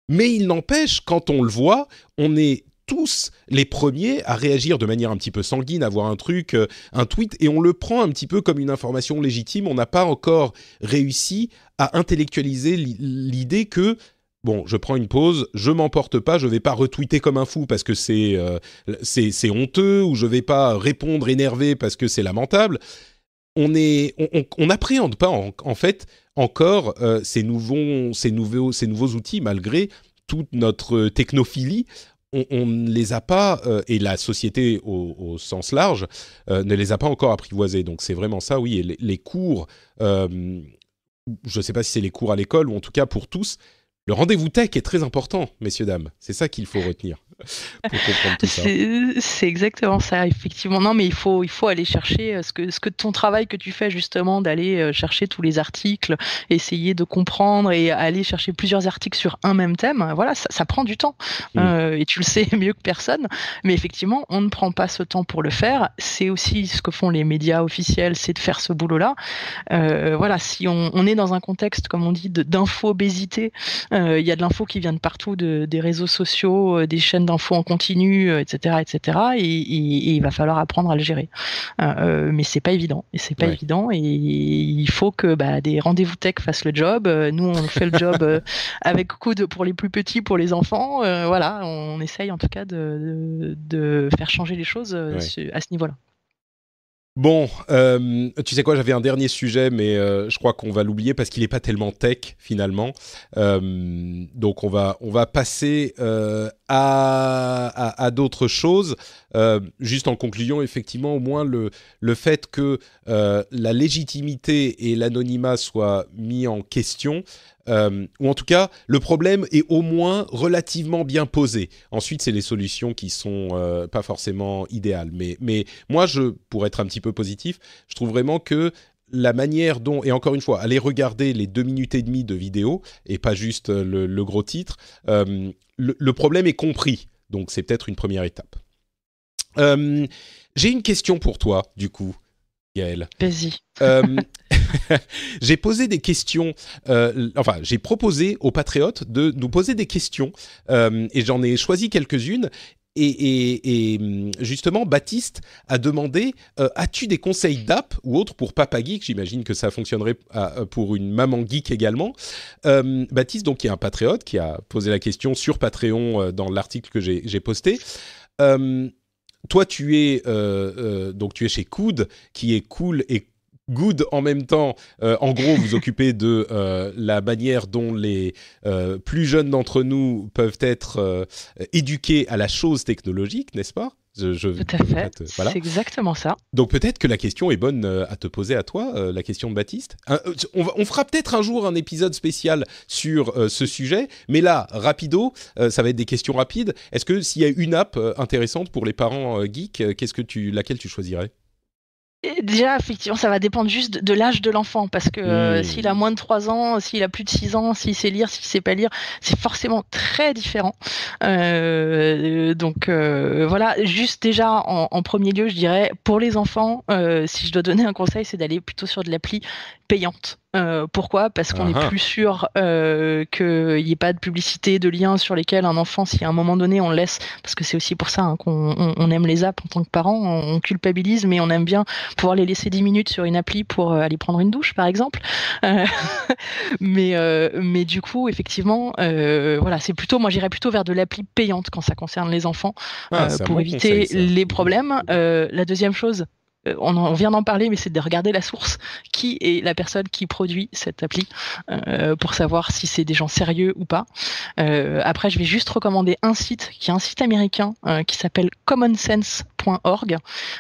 Mais il n'empêche, quand on le voit, on est tous les premiers à réagir de manière un petit peu sanguine, à voir un truc, euh, un tweet, et on le prend un petit peu comme une information légitime. On n'a pas encore réussi à intellectualiser l'idée que bon, je prends une pause, je m'emporte pas, je vais pas retweeter comme un fou parce que c'est euh, c'est honteux ou je vais pas répondre énervé parce que c'est lamentable. On est on n'appréhende pas en, fait encore euh, ces nouveaux ces nouveaux ces nouveaux outils malgré toute notre technophilie. On ne les a pas, euh, et la société au, sens large ne les a pas encore apprivoisés. Donc c'est vraiment ça, oui. Et les cours, je ne sais pas si c'est les cours à l'école, ou en tout cas pour tous, le rendez-vous tech est très important, messieurs, dames. C'est ça qu'il faut retenir C'est exactement ça, effectivement. Non, mais il faut, il faut aller chercher euh, ce que, ce que ton travail que tu fais, justement, d'aller euh, chercher tous les articles, essayer de comprendre et aller chercher plusieurs articles sur un même thème. Voilà, ça, prend du temps. Mm. Euh, et tu le sais mieux que personne. Mais effectivement, on ne prend pas ce temps pour le faire. C'est aussi ce que font les médias officiels, c'est de faire ce boulot-là. voilà, si on, est dans un contexte, comme on dit, d'infobésité, obésité euh, il y a de l'info qui vient de partout, des réseaux sociaux, euh, des chaînes d'infos en continu, etc., euh, etc. Et, il va falloir apprendre à le gérer. mais c'est pas évident. Et c'est pas évident. Et il faut que bah, des rendez-vous tech fassent le job. Nous, on fait le job avec coude pour les plus petits, pour les enfants. voilà, on essaye en tout cas de, faire changer les choses à ce niveau-là. Bon, euh, tu sais quoi, j'avais un dernier sujet, mais euh, je crois qu'on va l'oublier parce qu'il n'est pas tellement tech finalement. Euh, donc on va, on va passer à, d'autres choses. Euh, juste en concluant, effectivement, au moins le, le fait que euh, la légitimité et l'anonymat soient mis en question, euh, ou en tout cas, le problème est au moins relativement bien posé. Ensuite, c'est les solutions qui sont pas forcément idéales. Mais, mais moi, je, pour être un petit peu positif, je trouve vraiment que la manière dont, et encore une fois, aller regarder les deux minutes et demie de vidéo, et pas juste euh, le, gros titre, euh, le, problème est compris. Donc c'est peut-être une première étape. Euh, j'ai une question pour toi, du coup, Gaël. Vas-y. j'ai posé des questions, enfin j'ai proposé aux patriotes de nous poser des questions et j'en ai choisi quelques-unes et, hum, justement, Baptiste a demandé euh, As-tu des conseils d'app ou autre pour Papa Geek J'imagine que ça fonctionnerait ah, euh, pour une maman geek également. Hum, Baptiste, donc, qui est un patriote, qui a posé la question sur Patreon euh, dans l'article que j'ai posté. Hum, toi, tu es donc tu es chez Coud, qui est cool et good en même temps. Euh, en gros, vous occupez de euh, la manière dont les euh, plus jeunes d'entre nous peuvent être éduqués à la chose technologique, n'est-ce pas je, Tout à fait. Voilà. C'est exactement ça. Donc peut-être que la question est bonne à te poser à toi, la question de Baptiste. on, fera peut-être un jour un épisode spécial sur ce sujet, mais là, rapido, ça va être des questions rapides. Est-ce que s'il y a une app intéressante pour les parents geeks, qu'est-ce que tu, laquelle tu choisirais Déjà, effectivement, ça va dépendre juste de, l'âge de l'enfant, parce que euh, s'il a moins de 3 ans, s'il a plus de 6 ans, s'il sait lire, s'il sait pas lire, c'est forcément très différent. Euh, donc euh, voilà, juste déjà en, en, premier lieu, je dirais, pour les enfants, si je dois donner un conseil, c'est d'aller plutôt sur de l'appli payante. Euh, pourquoi Parce qu'on est plus sûr euh, qu'il n'y ait pas de publicité, de liens sur lesquels un enfant, si à un moment donné on laisse, parce que c'est aussi pour ça hein, qu'on aime les apps en tant que parents, on, culpabilise, mais on aime bien pouvoir les laisser 10 minutes sur une appli pour euh, aller prendre une douche, par exemple. mais, mais du coup, effectivement, voilà, c'est plutôt, moi j'irais plutôt vers de l'appli payante quand ça concerne les enfants, ah, pour éviter les problèmes. la deuxième chose, euh, on, vient d'en parler, mais c'est de regarder la source, qui est la personne qui produit cette appli, euh, pour savoir si c'est des gens sérieux ou pas. Euh, après, je vais juste recommander un site, qui est un site américain, qui s'appelle commonsense.org.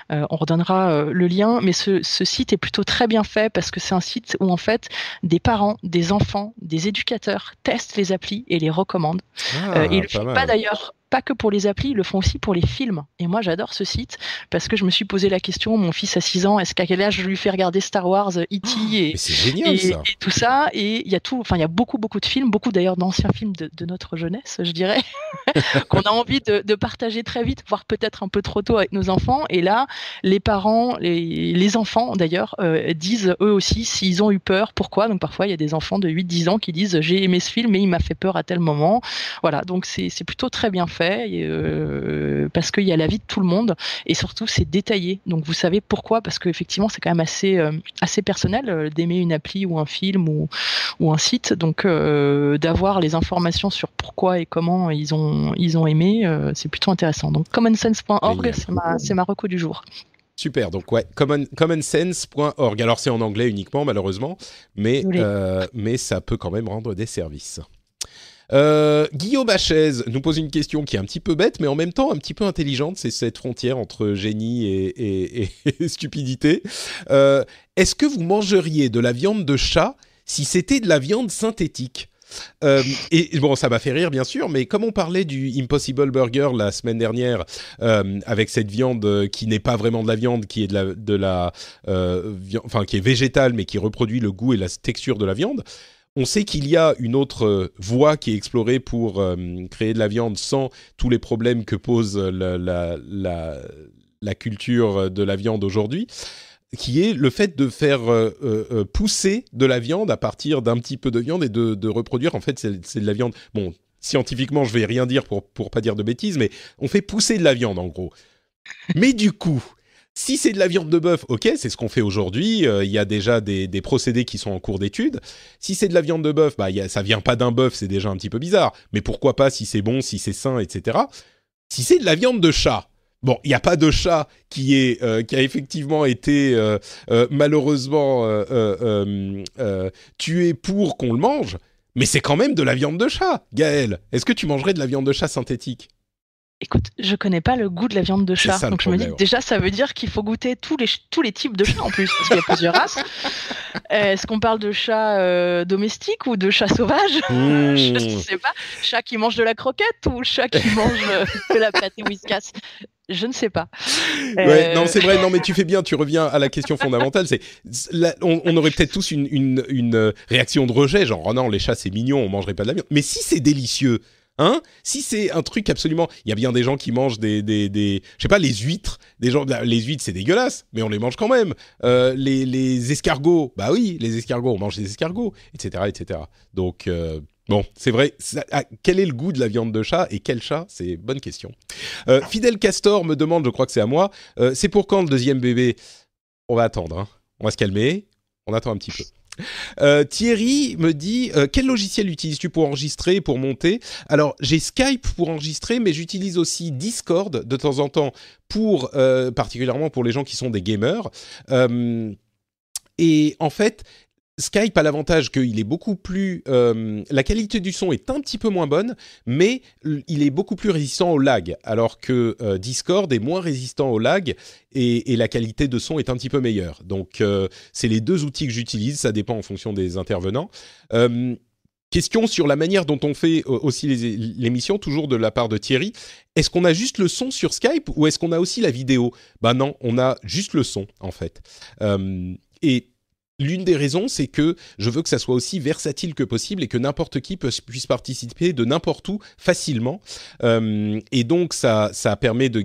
on redonnera le lien, mais ce, site est plutôt très bien fait parce que c'est un site où en fait des parents, des enfants, des éducateurs testent les applis et les recommandent. Ah, il ne pas d'ailleurs pas que pour les applis, ils le font aussi pour les films. Et moi, j'adore ce site parce que je me suis posé la question, mon fils a 6 ans, est-ce qu'à quel âge je lui fais regarder Star Wars, e oh, E.T. et, tout ça. Et il y a tout, enfin, il y a beaucoup, beaucoup de films, beaucoup d'ailleurs d'anciens films de, notre jeunesse, je dirais, qu'on a envie de, partager très vite, voire peut-être un peu trop tôt avec nos enfants. Et là, les parents, les, enfants d'ailleurs, euh, disent eux aussi s'ils ont eu peur, pourquoi. Donc parfois, il y a des enfants de 8-10 ans qui disent j'ai aimé ce film, mais il m'a fait peur à tel moment. Voilà, donc c'est plutôt très bien fait. Euh, parce qu'il y a l'avis de tout le monde, et surtout c'est détaillé. Donc vous savez pourquoi, parce qu'effectivement c'est quand même assez, euh, assez personnel euh, d'aimer une appli ou un film ou, ou un site, donc d'avoir les informations sur pourquoi et comment ils ont, ils ont aimé, c'est plutôt intéressant. Donc commonsense.org, c'est ma, ma du jour. Super, donc ouais, commonsense.org. Alors c'est en anglais uniquement malheureusement, mais, mais ça peut quand même rendre des services. Euh, Guillaume Hachez nous pose une question qui est un petit peu bête, mais en même temps un petit peu intelligente. C'est cette frontière entre génie et, stupidité. Euh, est-ce que vous mangeriez de la viande de chat si c'était de la viande synthétique euh, et bon, ça m'a fait rire, bien sûr, mais comme on parlait du Impossible Burger la semaine dernière, avec cette viande qui n'est pas vraiment de la viande, qui est de la, qui est végétale, mais qui reproduit le goût et la texture de la viande. On sait qu'il y a une autre euh, voie qui est explorée pour euh, créer de la viande sans tous les problèmes que pose la, culture de la viande aujourd'hui qui est le fait de faire euh, pousser de la viande à partir d'un petit peu de viande et de, reproduire. En fait, c'est de la viande. Bon, scientifiquement, je vais rien dire pour pour pas dire de bêtises, mais on fait pousser de la viande en gros. Mais du coup, si c'est de la viande de bœuf, ok, c'est ce qu'on fait aujourd'hui. Euh, il y a déjà des, procédés qui sont en cours d'étude. Si c'est de la viande de bœuf, bah, ça vient pas d'un bœuf, c'est déjà un petit peu bizarre. Mais pourquoi pas si c'est bon, si c'est sain, etc. Si c'est de la viande de chat, Bon, il n'y a pas de chat qui, euh, a effectivement été euh, malheureusement tué pour qu'on le mange, mais c'est quand même de la viande de chat, Gaël. Est-ce que tu mangerais de la viande de chat synthétique écoute, je connais pas le goût de la viande de chat. Donc je me dis, déjà, ça veut dire qu'il faut goûter tous les, tous les types de chats en plus, parce qu'il y a plusieurs races. Est-ce qu'on parle de chat euh, domestiques domestique ou de chat sauvage hmm. Je Je sais pas. Chat qui mange de la croquette ou chat qui mange euh, de la et whiskas je ne sais pas. Non, euh, c'est vrai. Non, mais tu fais bien. Tu reviens à la question fondamentale. C'est on, aurait peut-être tous une, une, réaction de rejet, genre oh non, les chats c'est mignon, on mangerait pas de la viande. Mais si c'est délicieux, Hein si c'est un truc absolument, il y a bien des gens qui mangent des, des, des je sais pas, les huîtres. Des gens, bah, les huîtres, c'est dégueulasse, mais on les mange quand même. Euh, les, escargots, bah oui, les escargots, on mange des escargots, etc., etc. Donc euh, Bon, c'est vrai. Ah, quel est le goût de la viande de chat et quel chat C'est bonne question. Fidèle euh, Fidel Castor me demande, je crois que c'est à moi, c'est pour quand le deuxième bébé On va attendre. Hein. On va se calmer. On attend un petit peu. Euh, Thierry me dit euh, quel logiciel utilises-tu pour enregistrer, pour monter Alors j'ai Skype pour enregistrer, mais j'utilise aussi Discord de temps en temps pour, euh, particulièrement pour les gens qui sont des gamers. et en fait, Skype a l'avantage qu'il est beaucoup plus... Euh, la qualité du son est un petit peu moins bonne, mais il est beaucoup plus résistant au lag, alors que euh, Discord est moins résistant au lag et, la qualité de son est un petit peu meilleure. Donc euh, c'est les deux outils que j'utilise, ça dépend en fonction des intervenants. Question sur la manière dont on fait aussi l'émission, toujours de la part de Thierry. Est-ce qu'on a juste le son sur Skype ou est-ce qu'on a aussi la vidéo ben non, on a juste le son en fait. et l'une des raisons, c'est que je veux que ça soit aussi versatile que possible et que n'importe qui puisse participer de n'importe où facilement. Euh, et donc, ça, ça permet de,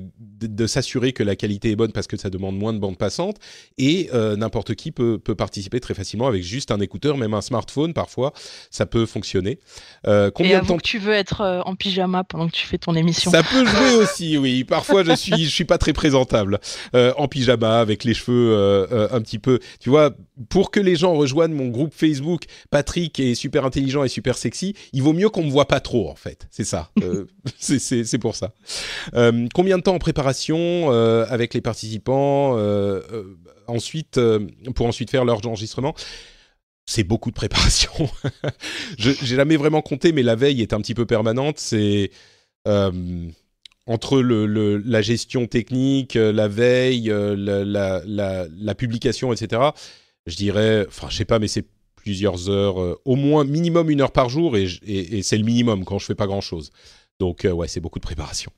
s'assurer que la qualité est bonne parce que ça demande moins de bandes passantes. Et euh, n'importe qui peut, participer très facilement avec juste un écouteur, même un smartphone parfois. Ça peut fonctionner. Euh, combien et de temps tu veux être en pyjama pendant que tu fais ton émission Ça peut jouer aussi, oui. Parfois, je suis, je suis pas très présentable en pyjama avec les cheveux un petit peu. Tu vois, pour pour que les gens rejoignent mon groupe Facebook, Patrick est super intelligent et super sexy, il vaut mieux qu'on me voit pas trop, en fait. C'est ça. Euh, c'est pour ça. Euh, combien de temps en préparation euh, avec les participants ensuite, pour ensuite faire leur enregistrement c'est beaucoup de préparation. je n'ai jamais vraiment compté, mais la veille est un petit peu permanente. C'est entre le, la gestion technique, la veille, la publication, etc je dirais, enfin, je sais pas, mais c'est plusieurs heures, euh, au moins minimum une heure par jour, et, c'est le minimum quand je fais pas grand chose. Donc, euh, ouais, c'est beaucoup de préparation.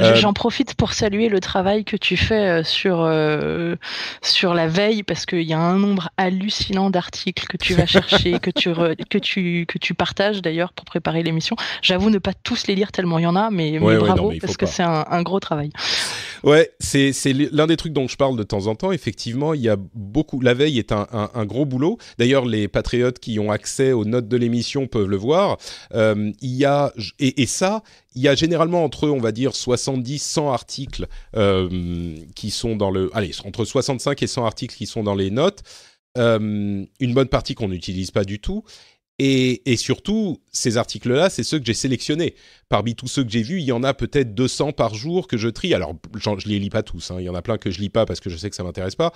Euh, J'en profite pour saluer le travail que tu fais euh, sur, euh, sur la veille, parce qu'il y a un nombre hallucinant d'articles que tu vas chercher, que, tu que, tu, que tu partages d'ailleurs pour préparer l'émission. J'avoue ne pas tous les lire tellement il y en a, mais, bravo, parce que c'est un, gros travail. Ouais, c'est l'un des trucs dont je parle de temps en temps. Effectivement, il y a beaucoup. La veille est un, un, gros boulot. D'ailleurs, les patriotes qui ont accès aux notes de l'émission peuvent le voir. il y a, et, et ça, il y a généralement entre, on va dire, 70-100 articles euh, qui sont dans le... Allez, entre 65 et 100 articles qui sont dans les notes. Euh, une bonne partie qu'on n'utilise pas du tout. Et, surtout, ces articles-là, c'est ceux que j'ai sélectionnés. Parmi tous ceux que j'ai vus, il y en a peut-être 200 par jour que je trie. Alors, je ne les lis pas tous. Hein. Il y en a plein que je lis pas parce que je sais que ça m'intéresse pas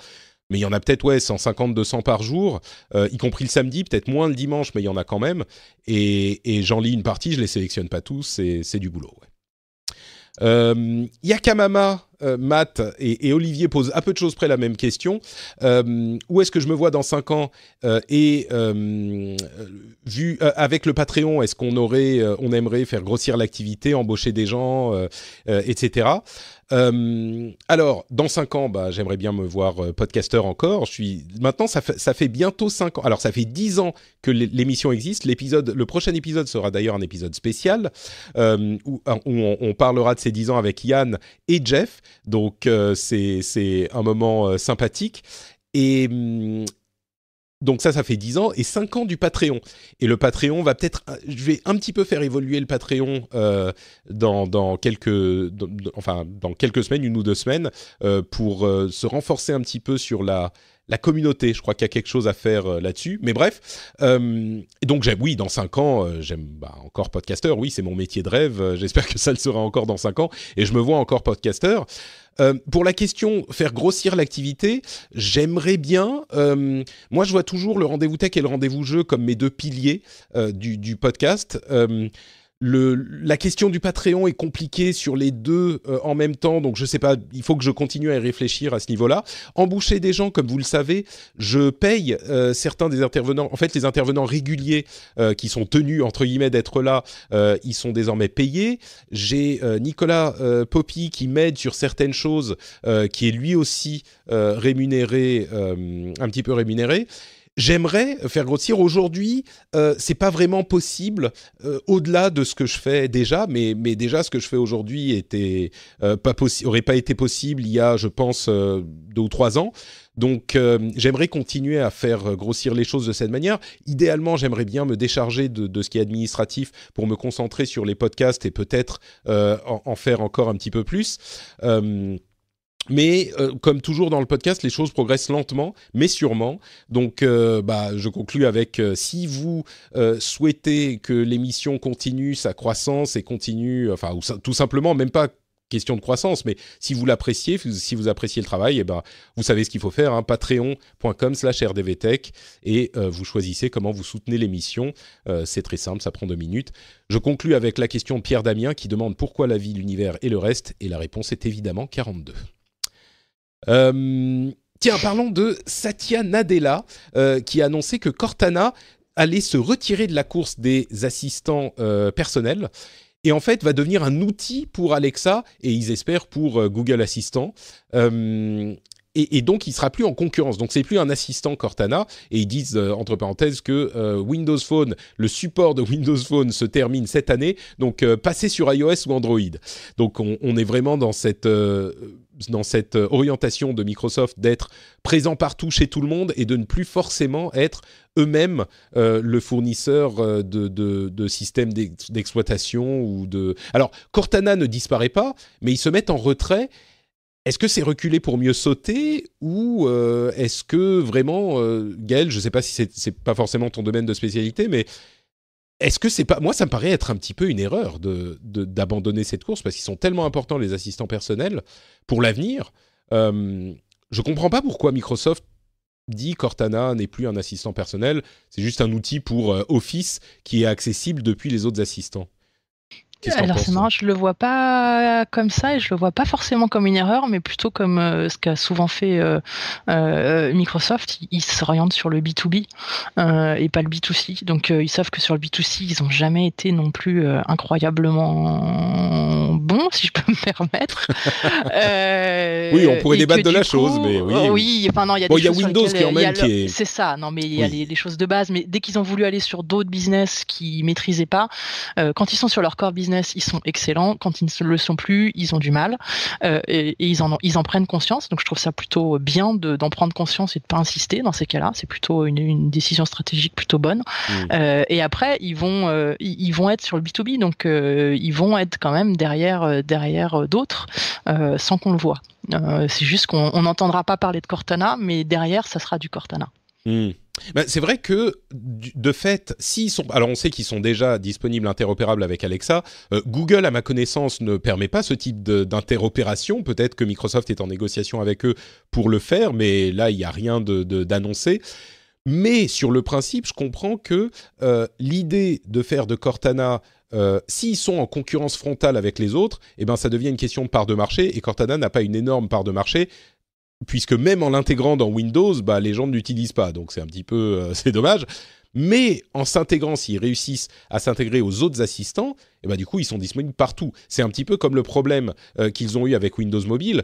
mais il y en a peut-être ouais 150 200 par jour euh, y compris le samedi peut-être moins le dimanche mais il y en a quand même et, j'en lis une partie je les sélectionne pas tous c'est du boulot ouais. Euh, Yakamama euh, Matt et, Olivier posent à peu de choses près la même question. Euh, où est-ce que je me vois dans 5 ans euh, Et vu avec le Patreon, est-ce qu'on aurait, on aimerait faire grossir l'activité, embaucher des gens, etc. alors, dans 5 ans, bah, j'aimerais bien me voir podcasteur encore. Je suis maintenant, ça fait, bientôt 5 ans. Alors, ça fait 10 ans que l'émission existe. L'épisode, le prochain épisode sera d'ailleurs un épisode spécial où, on, on parlera de ces 10 ans avec Yann et Jeff. Donc euh, c'est un moment euh, sympathique. Et mm, donc ça, ça fait 10 ans et 5 ans du Patreon. Et le Patreon va peut-être... Euh, je vais un petit peu faire évoluer le Patreon dans, dans, quelques, enfin, dans quelques semaines, une ou deux semaines, pour se renforcer un petit peu sur la la communauté. Je crois qu'il y a quelque chose à faire euh, là-dessus. Mais bref, euh, donc oui, dans cinq ans, euh, j'aime bah, encore podcasteur. Oui, c'est mon métier de rêve. Euh, j'espère que ça le sera encore dans cinq ans. Et je me vois encore podcasteur. pour la question faire grossir l'activité, j'aimerais bien. moi, je vois toujours le rendez-vous tech et le rendez-vous jeu comme mes deux piliers du, du, podcast la question du Patreon est compliquée sur les deux euh, en même temps, donc je ne sais pas, il faut que je continue à y réfléchir à ce niveau-là. Emboucher des gens, comme vous le savez, je paye euh, certains des intervenants, en fait les intervenants réguliers euh, qui sont tenus, entre guillemets, d'être là, ils sont désormais payés. J'ai Nicolas Poppy qui m'aide sur certaines choses, qui est lui aussi rémunéré, un petit peu rémunéré. J'aimerais faire grossir. Aujourd'hui, ce euh, c'est pas vraiment possible euh, au-delà de ce que je fais déjà, mais, mais déjà ce que je fais aujourd'hui était euh, pas aurait pas été possible il y a, je pense, deux ou trois ans. Donc, j'aimerais continuer à faire grossir les choses de cette manière. Idéalement, j'aimerais bien me décharger de, de, ce qui est administratif pour me concentrer sur les podcasts et peut-être en, faire encore un petit peu plus. Mais euh, comme toujours dans le podcast, les choses progressent lentement, mais sûrement. Donc, euh, bah, je conclue avec euh, si vous souhaitez que l'émission continue sa croissance et continue, enfin, tout simplement, même pas question de croissance, mais si vous l'appréciez, si vous appréciez le travail, eh ben, vous savez ce qu'il faut faire, hein, patreon.com slash rdvtech, et vous choisissez comment vous soutenez l'émission. c'est très simple, ça prend deux minutes. Je conclue avec la question de Pierre Damien qui demande pourquoi la vie, l'univers et le reste, et la réponse est évidemment 42. Euh, tiens, parlons de Satya Nadella, euh, qui a annoncé que Cortana allait se retirer de la course des assistants euh, personnels et en fait va devenir un outil pour Alexa et ils espèrent pour Google Assistant. Et, donc il sera plus en concurrence. Donc c'est plus un assistant Cortana. Et ils disent entre parenthèses que Windows Phone, le support de Windows Phone se termine cette année. Donc passez sur iOS ou Android. Donc on est vraiment dans cette dans cette euh, orientation de Microsoft d'être présent partout chez tout le monde et de ne plus forcément être eux-mêmes euh, le fournisseur euh, de, systèmes d'exploitation ou de... Alors, Cortana ne disparaît pas, mais ils se mettent en retrait. Est-ce que c'est reculer pour mieux sauter ou est-ce que vraiment, euh, je ne sais pas si c'est pas forcément ton domaine de spécialité, mais est-ce que c'est pas moi ça me paraît être un petit peu une erreur de d'abandonner cette course parce qu'ils sont tellement importants les assistants personnels pour l'avenir. je comprends pas pourquoi Microsoft dit Cortana n'est plus un assistant personnel, c'est juste un outil pour euh, Office qui est accessible depuis les autres assistants. Alors c'est marrant, hein je le vois pas comme ça et je le vois pas forcément comme une erreur, mais plutôt comme euh, ce qu'a souvent fait euh, euh, Microsoft. Ils, s'orientent sur le B2B et pas le B2C. Donc ils savent que sur le B2C, ils ont jamais été non plus incroyablement bons, si je peux me permettre. oui, on pourrait débattre de la chose, mais oui. enfin non, il y a Windows C'est ça, non mais il y a les, choses de base, mais dès qu'ils ont voulu aller sur d'autres business qu'ils maîtrisaient pas, quand ils sont sur leur core business ils sont excellents. Quand ils ne le sont plus, ils ont du mal euh, et, ils en ils en prennent conscience. Donc je trouve ça plutôt bien d'en prendre conscience et de pas insister dans ces cas-là. C'est plutôt une, décision stratégique plutôt bonne. Mmh. Euh, et après, ils vont, euh, ils vont être sur le B2B, donc ils vont être quand même derrière, derrière d'autres sans qu'on le voit. c'est juste qu'on n'entendra pas parler de Cortana, mais derrière, ça sera du Cortana. Mmh. Bah, c'est vrai que de fait, s'ils sont, alors on sait qu'ils sont déjà disponibles interopérables avec Alexa. Euh, Google, à ma connaissance, ne permet pas ce type d'interopération. Peut-être que Microsoft est en négociation avec eux pour le faire, mais là il n'y a rien d'annoncé. mais sur le principe, je comprends que euh, l'idée de faire de Cortana euh, s'ils sont en concurrence frontale avec les autres, eh ben ça devient une question de part de marché et Cortana n'a pas une énorme part de marché puisque même en l'intégrant dans Windows, bah, les gens ne l'utilisent pas, donc c'est un petit peu, euh, c'est dommage. Mais en s'intégrant, s'ils réussissent à s'intégrer aux autres assistants, et eh bah, ben, du coup, ils sont disponibles partout. C'est un petit peu comme le problème euh, qu'ils ont eu avec Windows Mobile.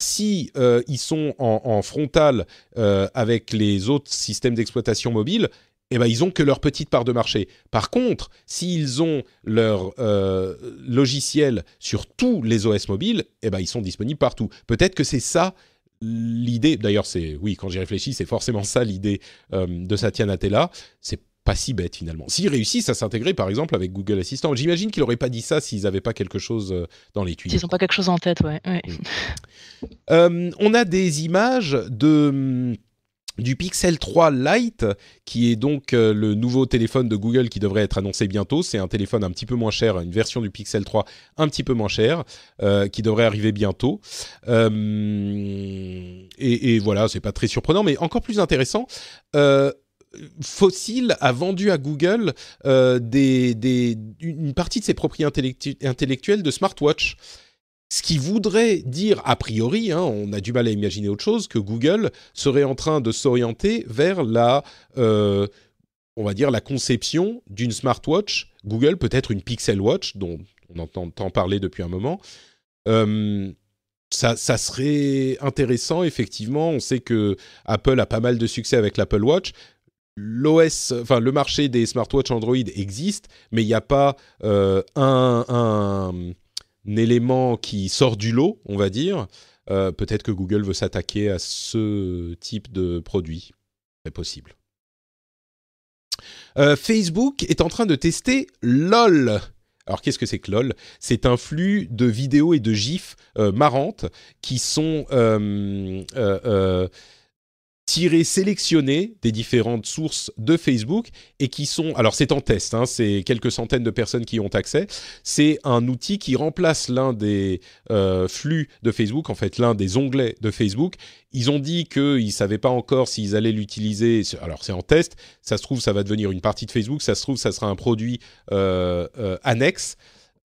Si euh, ils sont en, frontal avec les autres systèmes d'exploitation mobile, et eh ben, ils ont que leur petite part de marché. Par contre, s'ils ont leur logiciel sur tous les OS mobiles, et eh ben, ils sont disponibles partout. Peut-être que c'est ça l'idée, d'ailleurs, c'est oui, quand j'y réfléchis, c'est forcément ça l'idée euh, de Satya Nadella. C'est pas si bête finalement. S'ils réussissent à s'intégrer, par exemple, avec Google Assistant, j'imagine qu'ils n'auraient pas dit ça s'ils n'avaient pas quelque chose euh, dans les tuyaux. S'ils n'ont pas quelque chose en tête, ouais. Mm. Euh, on a des images de hum, du Pixel 3 Lite, qui est donc euh, le nouveau téléphone de Google qui devrait être annoncé bientôt. C'est un téléphone un petit peu moins cher, une version du Pixel 3 un petit peu moins cher, euh, qui devrait arriver bientôt. Euh, et, et, voilà, c'est pas très surprenant, mais encore plus intéressant. Fossil a vendu à Google une partie de ses propriétés intellectuelles de smartwatch. Ce qui voudrait dire, a priori, hein, on a du mal à imaginer autre chose, que Google serait en train de s'orienter vers la, euh, on va dire, la conception d'une smartwatch. Google peut être une Pixel Watch, dont on entend tant parler depuis un moment. Euh, ça, serait intéressant, effectivement. On sait que Apple a pas mal de succès avec l'Apple Watch. L'OS, enfin le marché des smartwatches Android existe, mais il n'y a pas euh, un un élément qui sort du lot, on va dire. Euh, peut-être que Google veut s'attaquer à ce type de produit. C'est possible. Euh, Facebook est en train de tester LOL. Alors qu'est-ce que c'est que LOL C'est un flux de vidéos et de gifs euh, marrantes qui sont tirer, sélectionner des différentes sources de Facebook et qui sont... Alors c'est en test, hein, c'est quelques centaines de personnes qui ont accès. C'est un outil qui remplace l'un des euh, flux de Facebook, en fait l'un des onglets de Facebook. Ils ont dit qu'ils ne savaient pas encore s'ils allaient l'utiliser. Alors c'est en test, ça se trouve ça va devenir une partie de Facebook, ça se trouve ça sera un produit euh, euh, annexe.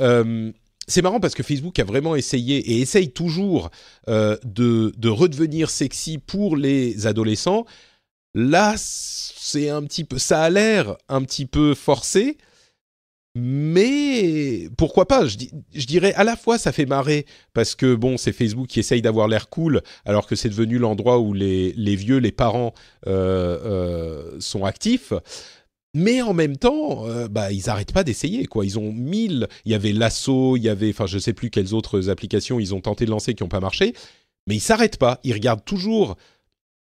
Euh, c'est marrant parce que Facebook a vraiment essayé et essaye toujours euh, de, redevenir sexy pour les adolescents. Là, c'est un petit peu, ça a l'air un petit peu forcé, mais pourquoi pas je, dirais à la fois ça fait marrer parce que bon, c'est Facebook qui essaye d'avoir l'air cool alors que c'est devenu l'endroit où les, vieux, les parents euh, euh, sont actifs mais en même temps, euh, bah, ils n'arrêtent pas d'essayer. quoi. Ils ont mille. Il y avait Lasso, il y avait, enfin, je ne sais plus quelles autres applications ils ont tenté de lancer qui n'ont pas marché, mais ils s'arrêtent pas. Ils regardent toujours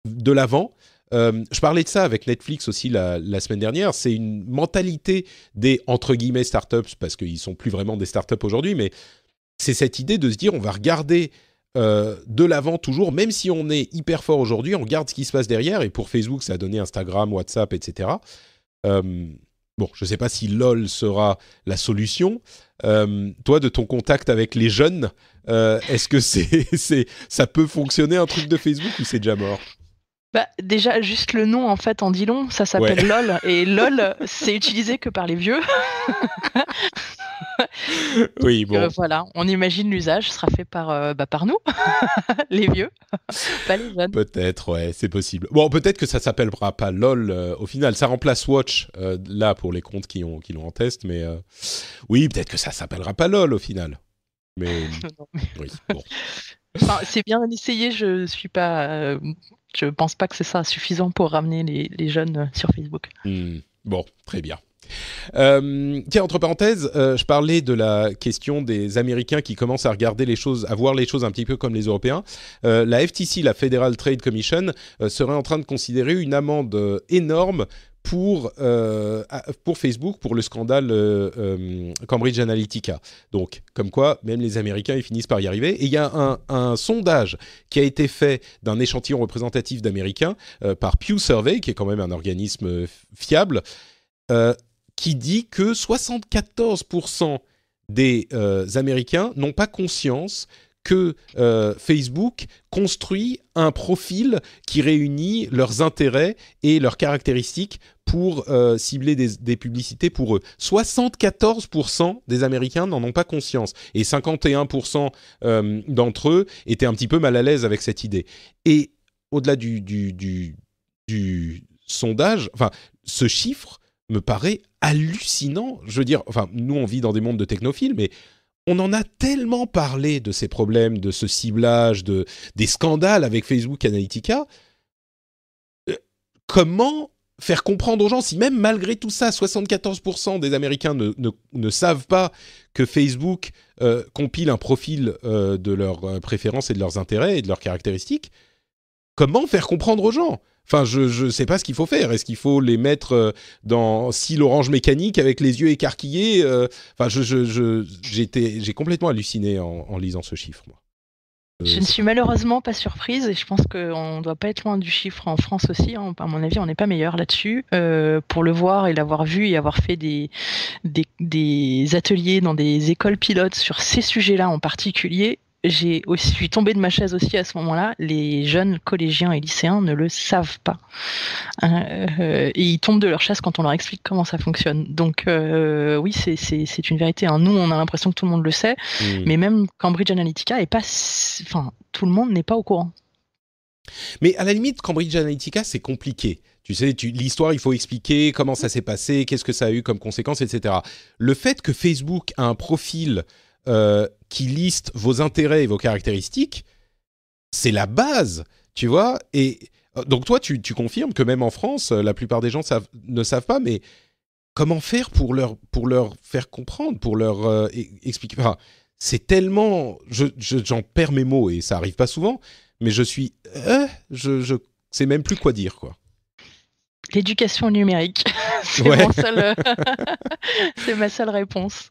de l'avant. Euh, je parlais de ça avec Netflix aussi la, semaine dernière. C'est une mentalité des entre guillemets startups parce qu'ils ne sont plus vraiment des startups aujourd'hui, mais c'est cette idée de se dire on va regarder euh, de l'avant toujours, même si on est hyper fort aujourd'hui, on regarde ce qui se passe derrière. Et pour Facebook, ça a donné Instagram, WhatsApp, etc. Euh, bon, je ne sais pas si LOL sera la solution. Euh, toi, de ton contact avec les jeunes, euh, est-ce que ça peut fonctionner un truc de Facebook ou c'est déjà mort bah, déjà, juste le nom en fait en dit long, ça s'appelle LOL. Et LOL, c'est utilisé que par les vieux. oui, bon. Euh, voilà, on imagine l'usage sera fait par, euh, bah, par nous, les vieux, pas les jeunes. Peut-être, ouais, c'est possible. Bon, peut-être que ça s'appellera pas LOL euh, au final. Ça remplace Watch, là, pour les comptes qui, ont, qui l'ont en test, mais oui, peut-être que ça s'appellera pas LOL au final. Mais, bon. c'est bien essayé, je suis pas je ne pense pas que c'est ça suffisant pour ramener les, jeunes euh, sur Facebook. Hmm. Bon, très bien. Euh, tiens, entre parenthèses, euh, je parlais de la question des Américains qui commencent à regarder les choses, à voir les choses un petit peu comme les Européens. la FTC, la Federal Trade Commission, serait en train de considérer une amende énorme pour, euh, pour Facebook, pour le scandale euh, euh, Cambridge Analytica. Donc, comme quoi, même les Américains, ils finissent par y arriver. Et il y a un, sondage qui a été fait d'un échantillon représentatif d'Américains par Pew Survey, qui est quand même un organisme fiable, qui dit que 74% des Américains n'ont pas conscience que euh, Facebook construit un profil qui réunit leurs intérêts et leurs caractéristiques pour euh, cibler des, publicités pour eux. 74% des Américains n'en ont pas conscience et 51% euh, d'entre eux étaient un petit peu mal à l'aise avec cette idée. Et au-delà du, sondage, enfin, ce chiffre me paraît hallucinant. Je veux dire, enfin, nous on vit dans des mondes de technophiles, mais on en a tellement parlé de ces problèmes, de ce ciblage, de, des scandales avec Facebook Analytica. Euh, comment faire comprendre aux gens, si même malgré tout ça, 74% des Américains ne, savent pas que Facebook euh, compile un profil euh, de leurs préférences et de leurs intérêts et de leurs caractéristiques, comment faire comprendre aux gens Enfin, je ne sais pas ce qu'il faut faire. Est-ce qu'il faut les mettre euh, dans si l'orange mécanique avec les yeux écarquillés euh, Enfin, je, je, j'étais, j'ai complètement halluciné en, lisant ce chiffre. Moi. Euh, je ne suis malheureusement pas surprise et je pense qu'on ne doit pas être loin du chiffre en France aussi. Hein. À mon avis, on n'est pas meilleur là-dessus. pour le voir et l'avoir vu et avoir fait des, des ateliers dans des écoles pilotes sur ces sujets-là en particulier, j'ai aussi, je suis tombé de ma chaise aussi à ce moment-là. Les jeunes collégiens et lycéens ne le savent pas. et hein, euh, ils tombent de leur chaise quand on leur explique comment ça fonctionne. Donc euh, oui, c'est une vérité. Hein. Nous, on a l'impression que tout le monde le sait, hmm. mais même Cambridge Analytica est pas, enfin, tout le monde n'est pas au courant. Mais à la limite, Cambridge Analytica, c'est compliqué. Tu sais, l'histoire, il faut expliquer comment ça s'est passé, qu'est-ce que ça a eu comme conséquence, etc. Le fait que Facebook a un profil euh, qui liste vos intérêts et vos caractéristiques, c'est la base, tu vois. Et euh, donc toi, tu, confirmes que même en France, euh, la plupart des gens ne savent pas, mais comment faire pour leur, pour leur faire comprendre, pour leur e-, expliquer C'est tellement... J'en perds mes mots et ça arrive pas souvent, mais je suis... je, je sais même plus quoi dire, quoi. L'éducation numérique. Euh, c'est ma seule réponse.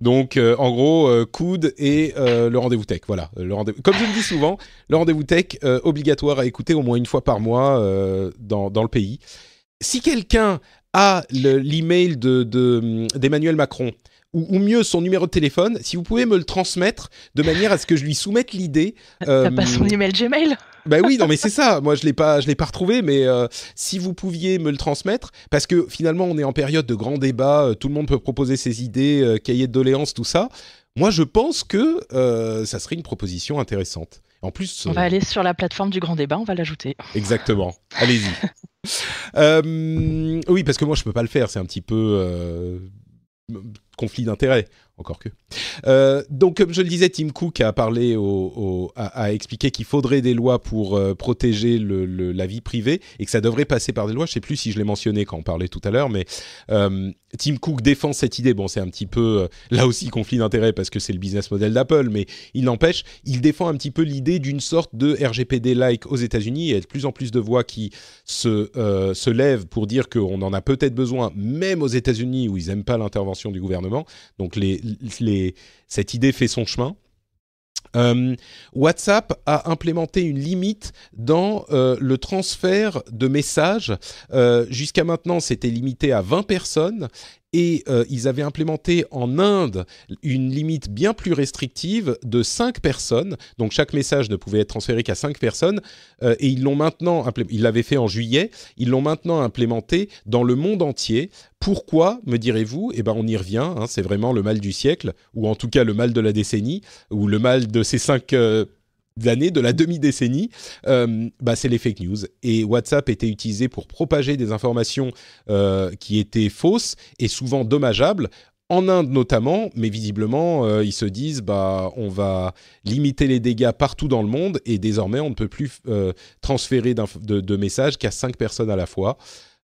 Donc, euh, en gros, euh, coude et le rendez-vous tech. Voilà. Le rendez Comme je le dis souvent, le rendez-vous tech obligatoire à écouter au moins une fois par mois dans, le pays. Si quelqu'un a l'email le, d'Emmanuel Macron ou, mieux son numéro de téléphone, si vous pouvez me le transmettre de manière à ce que je lui soumette l'idée. T'as pas euh, son email Gmail Ben oui, non mais c'est ça. Moi je l'ai pas, je l'ai pas retrouvé, mais euh, si vous pouviez me le transmettre, parce que finalement on est en période de grand débat, euh, tout le monde peut proposer ses idées, cahier de doléances, tout ça. Moi je pense que ça serait une proposition intéressante. En plus, on va aller sur la plateforme du grand débat, on va l'ajouter. Exactement. Allez-y. oui, parce que moi je peux pas le faire, c'est un petit peu conflit d'intérêts encore que. Euh, donc, comme je le disais, Tim Cook a parlé, au, a, expliqué qu'il faudrait des lois pour euh, protéger la vie privée et que ça devrait passer par des lois. Je ne sais plus si je l'ai mentionné quand on parlait tout à l'heure, mais euh, Tim Cook défend cette idée. Bon, c'est un petit peu là aussi conflit d'intérêt parce que c'est le business model d'Apple, mais il n'empêche, il défend un petit peu l'idée d'une sorte de RGPD-like aux États-Unis. Il y a de plus en plus de voix qui se, se lèvent pour dire qu'on en a peut-être besoin, même aux États-Unis où ils n'aiment pas l'intervention du gouvernement. Donc, les cette idée fait son chemin. Euh, WhatsApp a implémenté une limite dans euh, le transfert de messages. Euh, jusqu'à maintenant, c'était limité à 20 personnes et euh, ils avaient implémenté en Inde une limite bien plus restrictive de 5 personnes. Donc chaque message ne pouvait être transféré qu'à 5 personnes euh, et ils l'ont maintenant ils l'avaient fait en juillet, ils l'ont maintenant implémenté dans le monde entier. Pourquoi, me direz-vous Eh bien, on y revient. Hein. c'est vraiment le mal du siècle, ou en tout cas le mal de la décennie, ou le mal de ces cinq personnes. Euh, l'année, de la demi-décennie, euh, bah, c'est les fake news. Et WhatsApp était utilisé pour propager des informations euh, qui étaient fausses et souvent dommageables. En Inde notamment, mais visiblement, euh, ils se disent, bah, on va limiter les dégâts partout dans le monde et désormais, on ne peut plus transférer de, messages qu'à 5 personnes à la fois.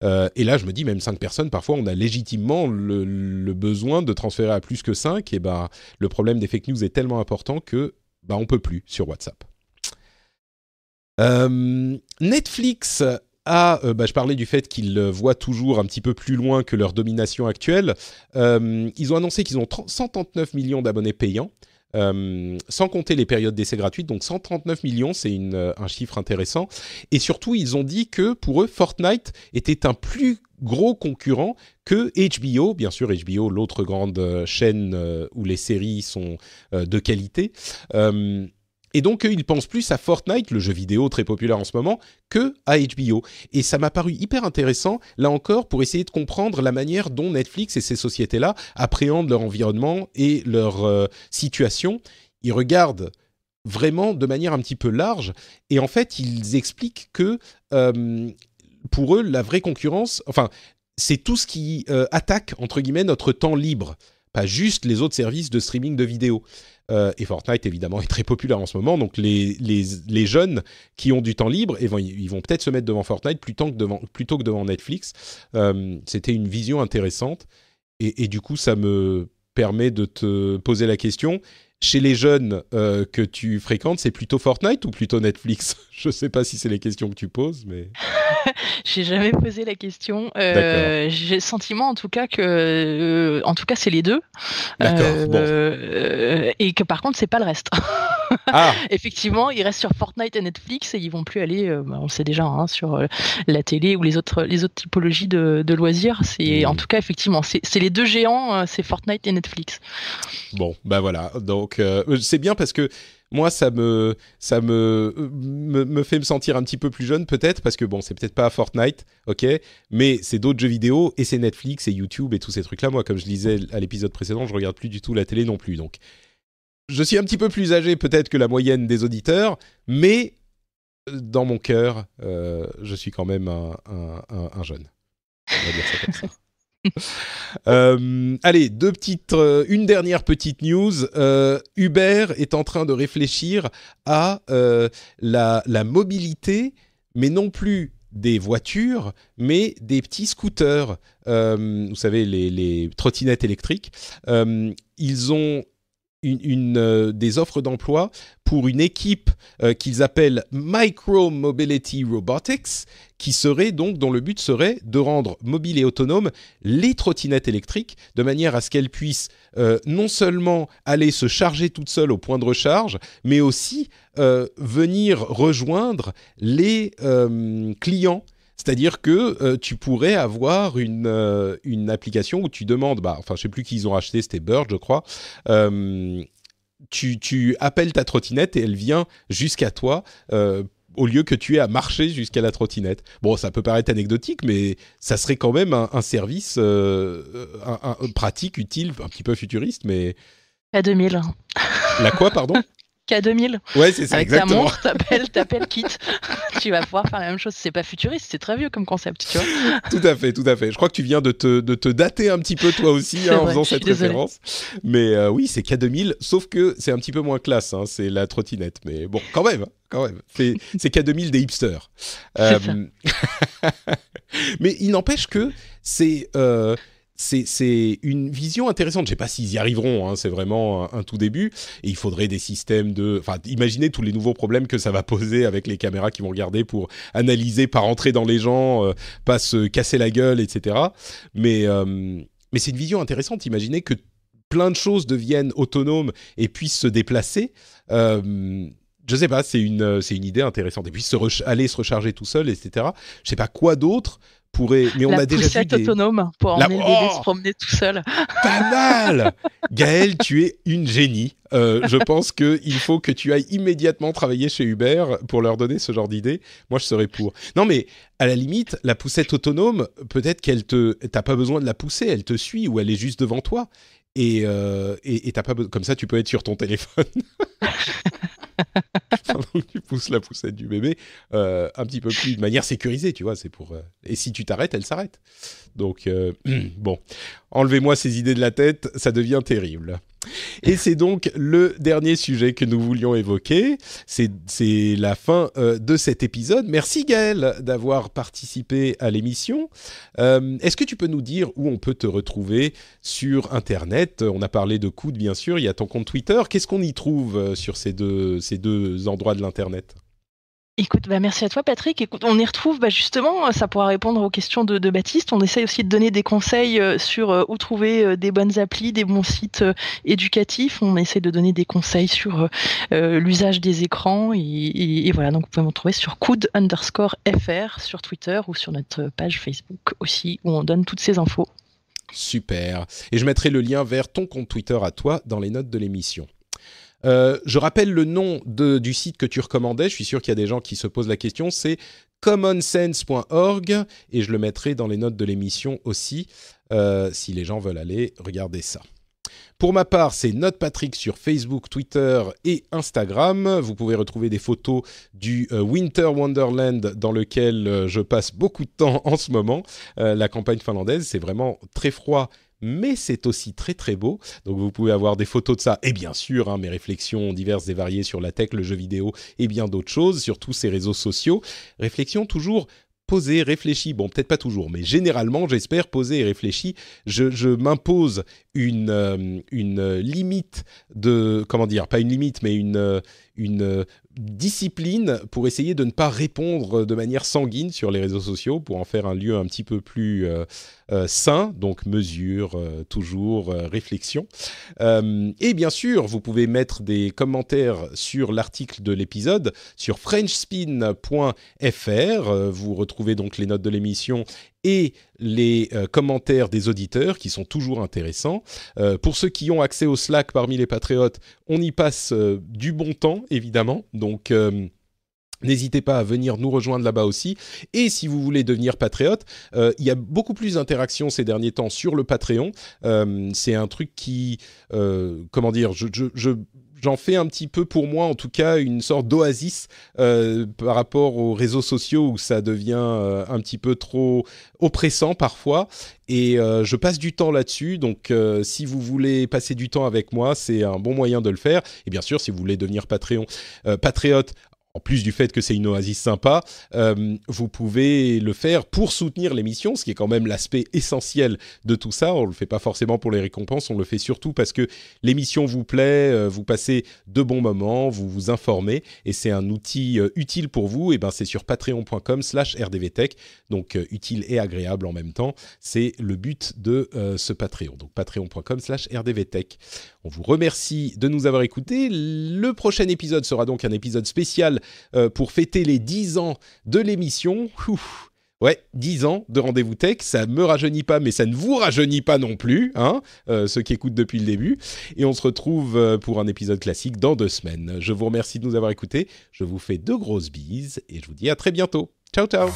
et là, je me dis, même 5 personnes, parfois, on a légitimement le, besoin de transférer à plus que 5. Et bah le problème des fake news est tellement important que on bah, on peut plus sur WhatsApp. Euh, Netflix a, euh, bah, je parlais du fait qu'ils voient toujours un petit peu plus loin que leur domination actuelle. Euh, ils ont annoncé qu'ils ont 139 millions d'abonnés payants, euh, sans compter les périodes d'essai gratuites. Donc 139 millions, c'est euh, un chiffre intéressant. Et surtout, ils ont dit que pour eux, Fortnite était un plus gros concurrent que HBO. Bien sûr, HBO, l'autre grande euh, chaîne où les séries sont de qualité. Euh, et donc, euh, ils pensent plus à Fortnite, le jeu vidéo très populaire en ce moment, que à HBO. Et ça m'a paru hyper intéressant, là encore, pour essayer de comprendre la manière dont Netflix et ces sociétés-là appréhendent leur environnement et leur euh, situation. Ils regardent vraiment de manière un petit peu large. Et en fait, ils expliquent que euh, pour eux, la vraie concurrence, enfin, c'est tout ce qui attaque, entre guillemets, notre temps libre, pas juste les autres services de streaming de vidéos. Euh, et Fortnite, évidemment, est très populaire en ce moment. Donc, les, jeunes qui ont du temps libre, et vont, ils vont peut-être se mettre devant Fortnite plutôt que devant, plutôt que devant Netflix. Euh, c'était une vision intéressante. Et, et, du coup, ça me permet de te poser la question chez les jeunes euh, que tu fréquentes, c'est plutôt Fortnite ou plutôt Netflix Je ne sais pas si c'est les questions que tu poses, mais... J'ai jamais posé la question. Euh, j'ai le sentiment, en tout cas, que, euh, en tout cas, c'est les deux. et que par contre, c'est pas le reste. Ah. Effectivement, ils restent sur Fortnite et Netflix et ils vont plus aller, bah, on le sait déjà, hein, sur la télé ou les autres, les autres typologies de, loisirs. C'est mmh. en tout cas, effectivement, c'est les deux géants, c'est Fortnite et Netflix. Bon, ben voilà. Donc donc euh, euh, c'est bien parce que moi ça me ça euh, me, me, fait me sentir un petit peu plus jeune peut-être parce que bon c'est peut-être pas Fortnite ok mais c'est d'autres jeux vidéo et c'est Netflix et YouTube et tous ces trucs là moi comme je disais à l'épisode précédent je regarde plus du tout la télé non plus donc je suis un petit peu plus âgé peut-être que la moyenne des auditeurs mais dans mon cœur je suis quand même un, un jeune on va dire ça comme ça Euh, allez, deux petites, euh, une dernière petite news. Euh, Uber est en train de réfléchir à la, mobilité, mais non plus des voitures, mais des petits scooters. vous savez, les, les trottinettes électriques. ils ont une, euh, des offres d'emploi pour une équipe euh, qu'ils appellent Micro Mobility Robotics, qui serait donc, dont le but serait de rendre mobiles et autonomes les trottinettes électriques, de manière à ce qu'elles puissent euh, non seulement aller se charger toutes seules au point de recharge, mais aussi venir rejoindre les clients c'est-à-dire que euh, tu pourrais avoir euh, une, application où tu demandes, bah, enfin je sais plus qui ils ont acheté, c'était Bird je crois, euh, tu, appelles ta trottinette et elle vient jusqu'à toi au lieu que tu aies à marcher jusqu'à la trottinette. Bon, ça peut paraître anecdotique, mais ça serait quand même un, service pratique, utile, un petit peu futuriste, mais... À 2000. La quoi, pardon K2000. Ouais, c'est ça. Avec exactement. ta montre, t'appelles, Kit. tu vas pouvoir faire la même chose. C'est pas futuriste, c'est très vieux comme concept, tout à fait, tout à fait. Je crois que tu viens de te, de te dater un petit peu toi aussi hein, en faisant cette référence. Mais euh, oui, c'est K2000, sauf que c'est un petit peu moins classe. Hein, c'est la trottinette, mais bon, quand même hein, quand même. C'est, K2000 des hipsters. Euh, mais il n'empêche que c'est, euh, c'est une vision intéressante. Je ne sais pas s'ils y arriveront, hein, c'est vraiment un, tout début. Et il faudrait des systèmes de... Enfin, imaginez tous les nouveaux problèmes que ça va poser avec les caméras qui vont regarder pour analyser, pas rentrer dans les gens, euh, pas se casser la gueule, etc. Euh, mais, c'est une vision intéressante. Imaginez que plein de choses deviennent autonomes et puissent se déplacer. Euh, je sais pas, c'est une, idée intéressante. Et puis se aller se recharger tout seul, etc. Je sais pas quoi d'autre pourrait. Mais on la a déjà autonome pour emmener oh se promener tout seul. Banal Gaël, tu es une génie. Euh, je pense qu'il faut que tu ailles immédiatement travailler chez Uber pour leur donner ce genre d'idée. Moi, je serais pour. Non, mais à la limite, la poussette autonome, peut-être qu'elle te. T'as pas besoin de la pousser, elle te suit ou elle est juste devant toi. Et, euh, et, pas comme ça, tu peux être sur ton téléphone. tu pousses la poussette du bébé euh, un petit peu plus de manière sécurisée, tu vois. C'est pour. Euh, et si tu t'arrêtes, elle s'arrête. Donc euh, bon, Enlevez-moi ces idées de la tête, ça devient terrible. Et c'est donc le dernier sujet que nous voulions évoquer. C'est la fin euh, de cet épisode. Merci Gaël d'avoir participé à l'émission. Euh, est-ce que tu peux nous dire où on peut te retrouver sur Internet On a parlé de coudes, bien sûr. Il y a ton compte Twitter. Qu'est-ce qu'on y trouve euh, sur ces deux endroits de l'Internet Écoute, bah, merci à toi Patrick. Écoute, on y retrouve bah, justement, ça pourra répondre aux questions de, Baptiste. On essaye aussi de donner des conseils euh, sur euh, où trouver euh, des bonnes applis, des bons sites éducatifs. On essaie de donner des conseils sur l'usage des écrans. Et, voilà, donc vous pouvez me trouver sur coude underscore fr sur Twitter ou sur notre page Facebook aussi, où on donne toutes ces infos. Super. Et je mettrai le lien vers ton compte Twitter à toi dans les notes de l'émission. Euh, je rappelle le nom du site que tu recommandais. Je suis sûr qu'il y a des gens qui se posent la question. C'est commonsense.org et je le mettrai dans les notes de l'émission aussi euh, si les gens veulent aller regarder ça. Pour ma part, c'est Note Patrick sur Facebook, Twitter et Instagram. Vous pouvez retrouver des photos du euh, Winter Wonderland dans lequel je passe beaucoup de temps en ce moment. la campagne finlandaise, c'est vraiment très froid mais c'est aussi très très beau. Donc vous pouvez avoir des photos de ça, et bien sûr, hein, mes réflexions diverses et variées sur la tech, le jeu vidéo et bien d'autres choses, sur tous ces réseaux sociaux. Réflexions toujours posées, réfléchies. Bon, peut-être pas toujours, mais généralement, j'espère posées et réfléchies. Je, m'impose une, euh, une limite de, comment dire, pas une limite, mais une, euh, une euh, discipline pour essayer de ne pas répondre de manière sanguine sur les réseaux sociaux, pour en faire un lieu un petit peu plus, euh, sain, donc mesure, euh, toujours euh, réflexion. et bien sûr, vous pouvez mettre des commentaires sur l'article de l'épisode sur frenchspin.fr. Vous retrouvez donc les notes de l'émission et les commentaires des auditeurs qui sont toujours intéressants. pour ceux qui ont accès au Slack parmi les patriotes, on y passe du bon temps, évidemment. Donc N'hésitez pas à venir nous rejoindre là-bas aussi. Et si vous voulez devenir patriote, euh, il y a beaucoup plus d'interactions ces derniers temps sur le Patreon. Euh, c'est un truc qui, euh, comment dire, j'en fais un petit peu pour moi en tout cas une sorte d'oasis par rapport aux réseaux sociaux où ça devient un petit peu trop oppressant parfois et je passe du temps là-dessus donc si vous voulez passer du temps avec moi c'est un bon moyen de le faire et bien sûr si vous voulez devenir Patreon patriote en plus du fait que c'est une oasis sympa, euh, vous pouvez le faire pour soutenir l'émission, ce qui est quand même l'aspect essentiel de tout ça. On ne le fait pas forcément pour les récompenses, on le fait surtout parce que l'émission vous plaît, euh, vous passez de bons moments, vous vous informez, et c'est un outil euh, utile pour vous. Et ben c'est sur patreon.com slash rdvtech, donc utile et agréable en même temps. C'est le but de ce Patreon, donc patreon.com slash rdvtech. On vous remercie de nous avoir écoutés. Le prochain épisode sera donc un épisode spécial euh, pour fêter les 10 ans de l'émission. Ouais, 10 ans de rendez-vous tech, ça me rajeunit pas, mais ça ne vous rajeunit pas non plus, hein, euh, ceux qui écoutent depuis le début. Et on se retrouve euh, pour un épisode classique dans deux semaines. Je vous remercie de nous avoir écoutés, je vous fais de grosses bises et je vous dis à très bientôt. Ciao, ciao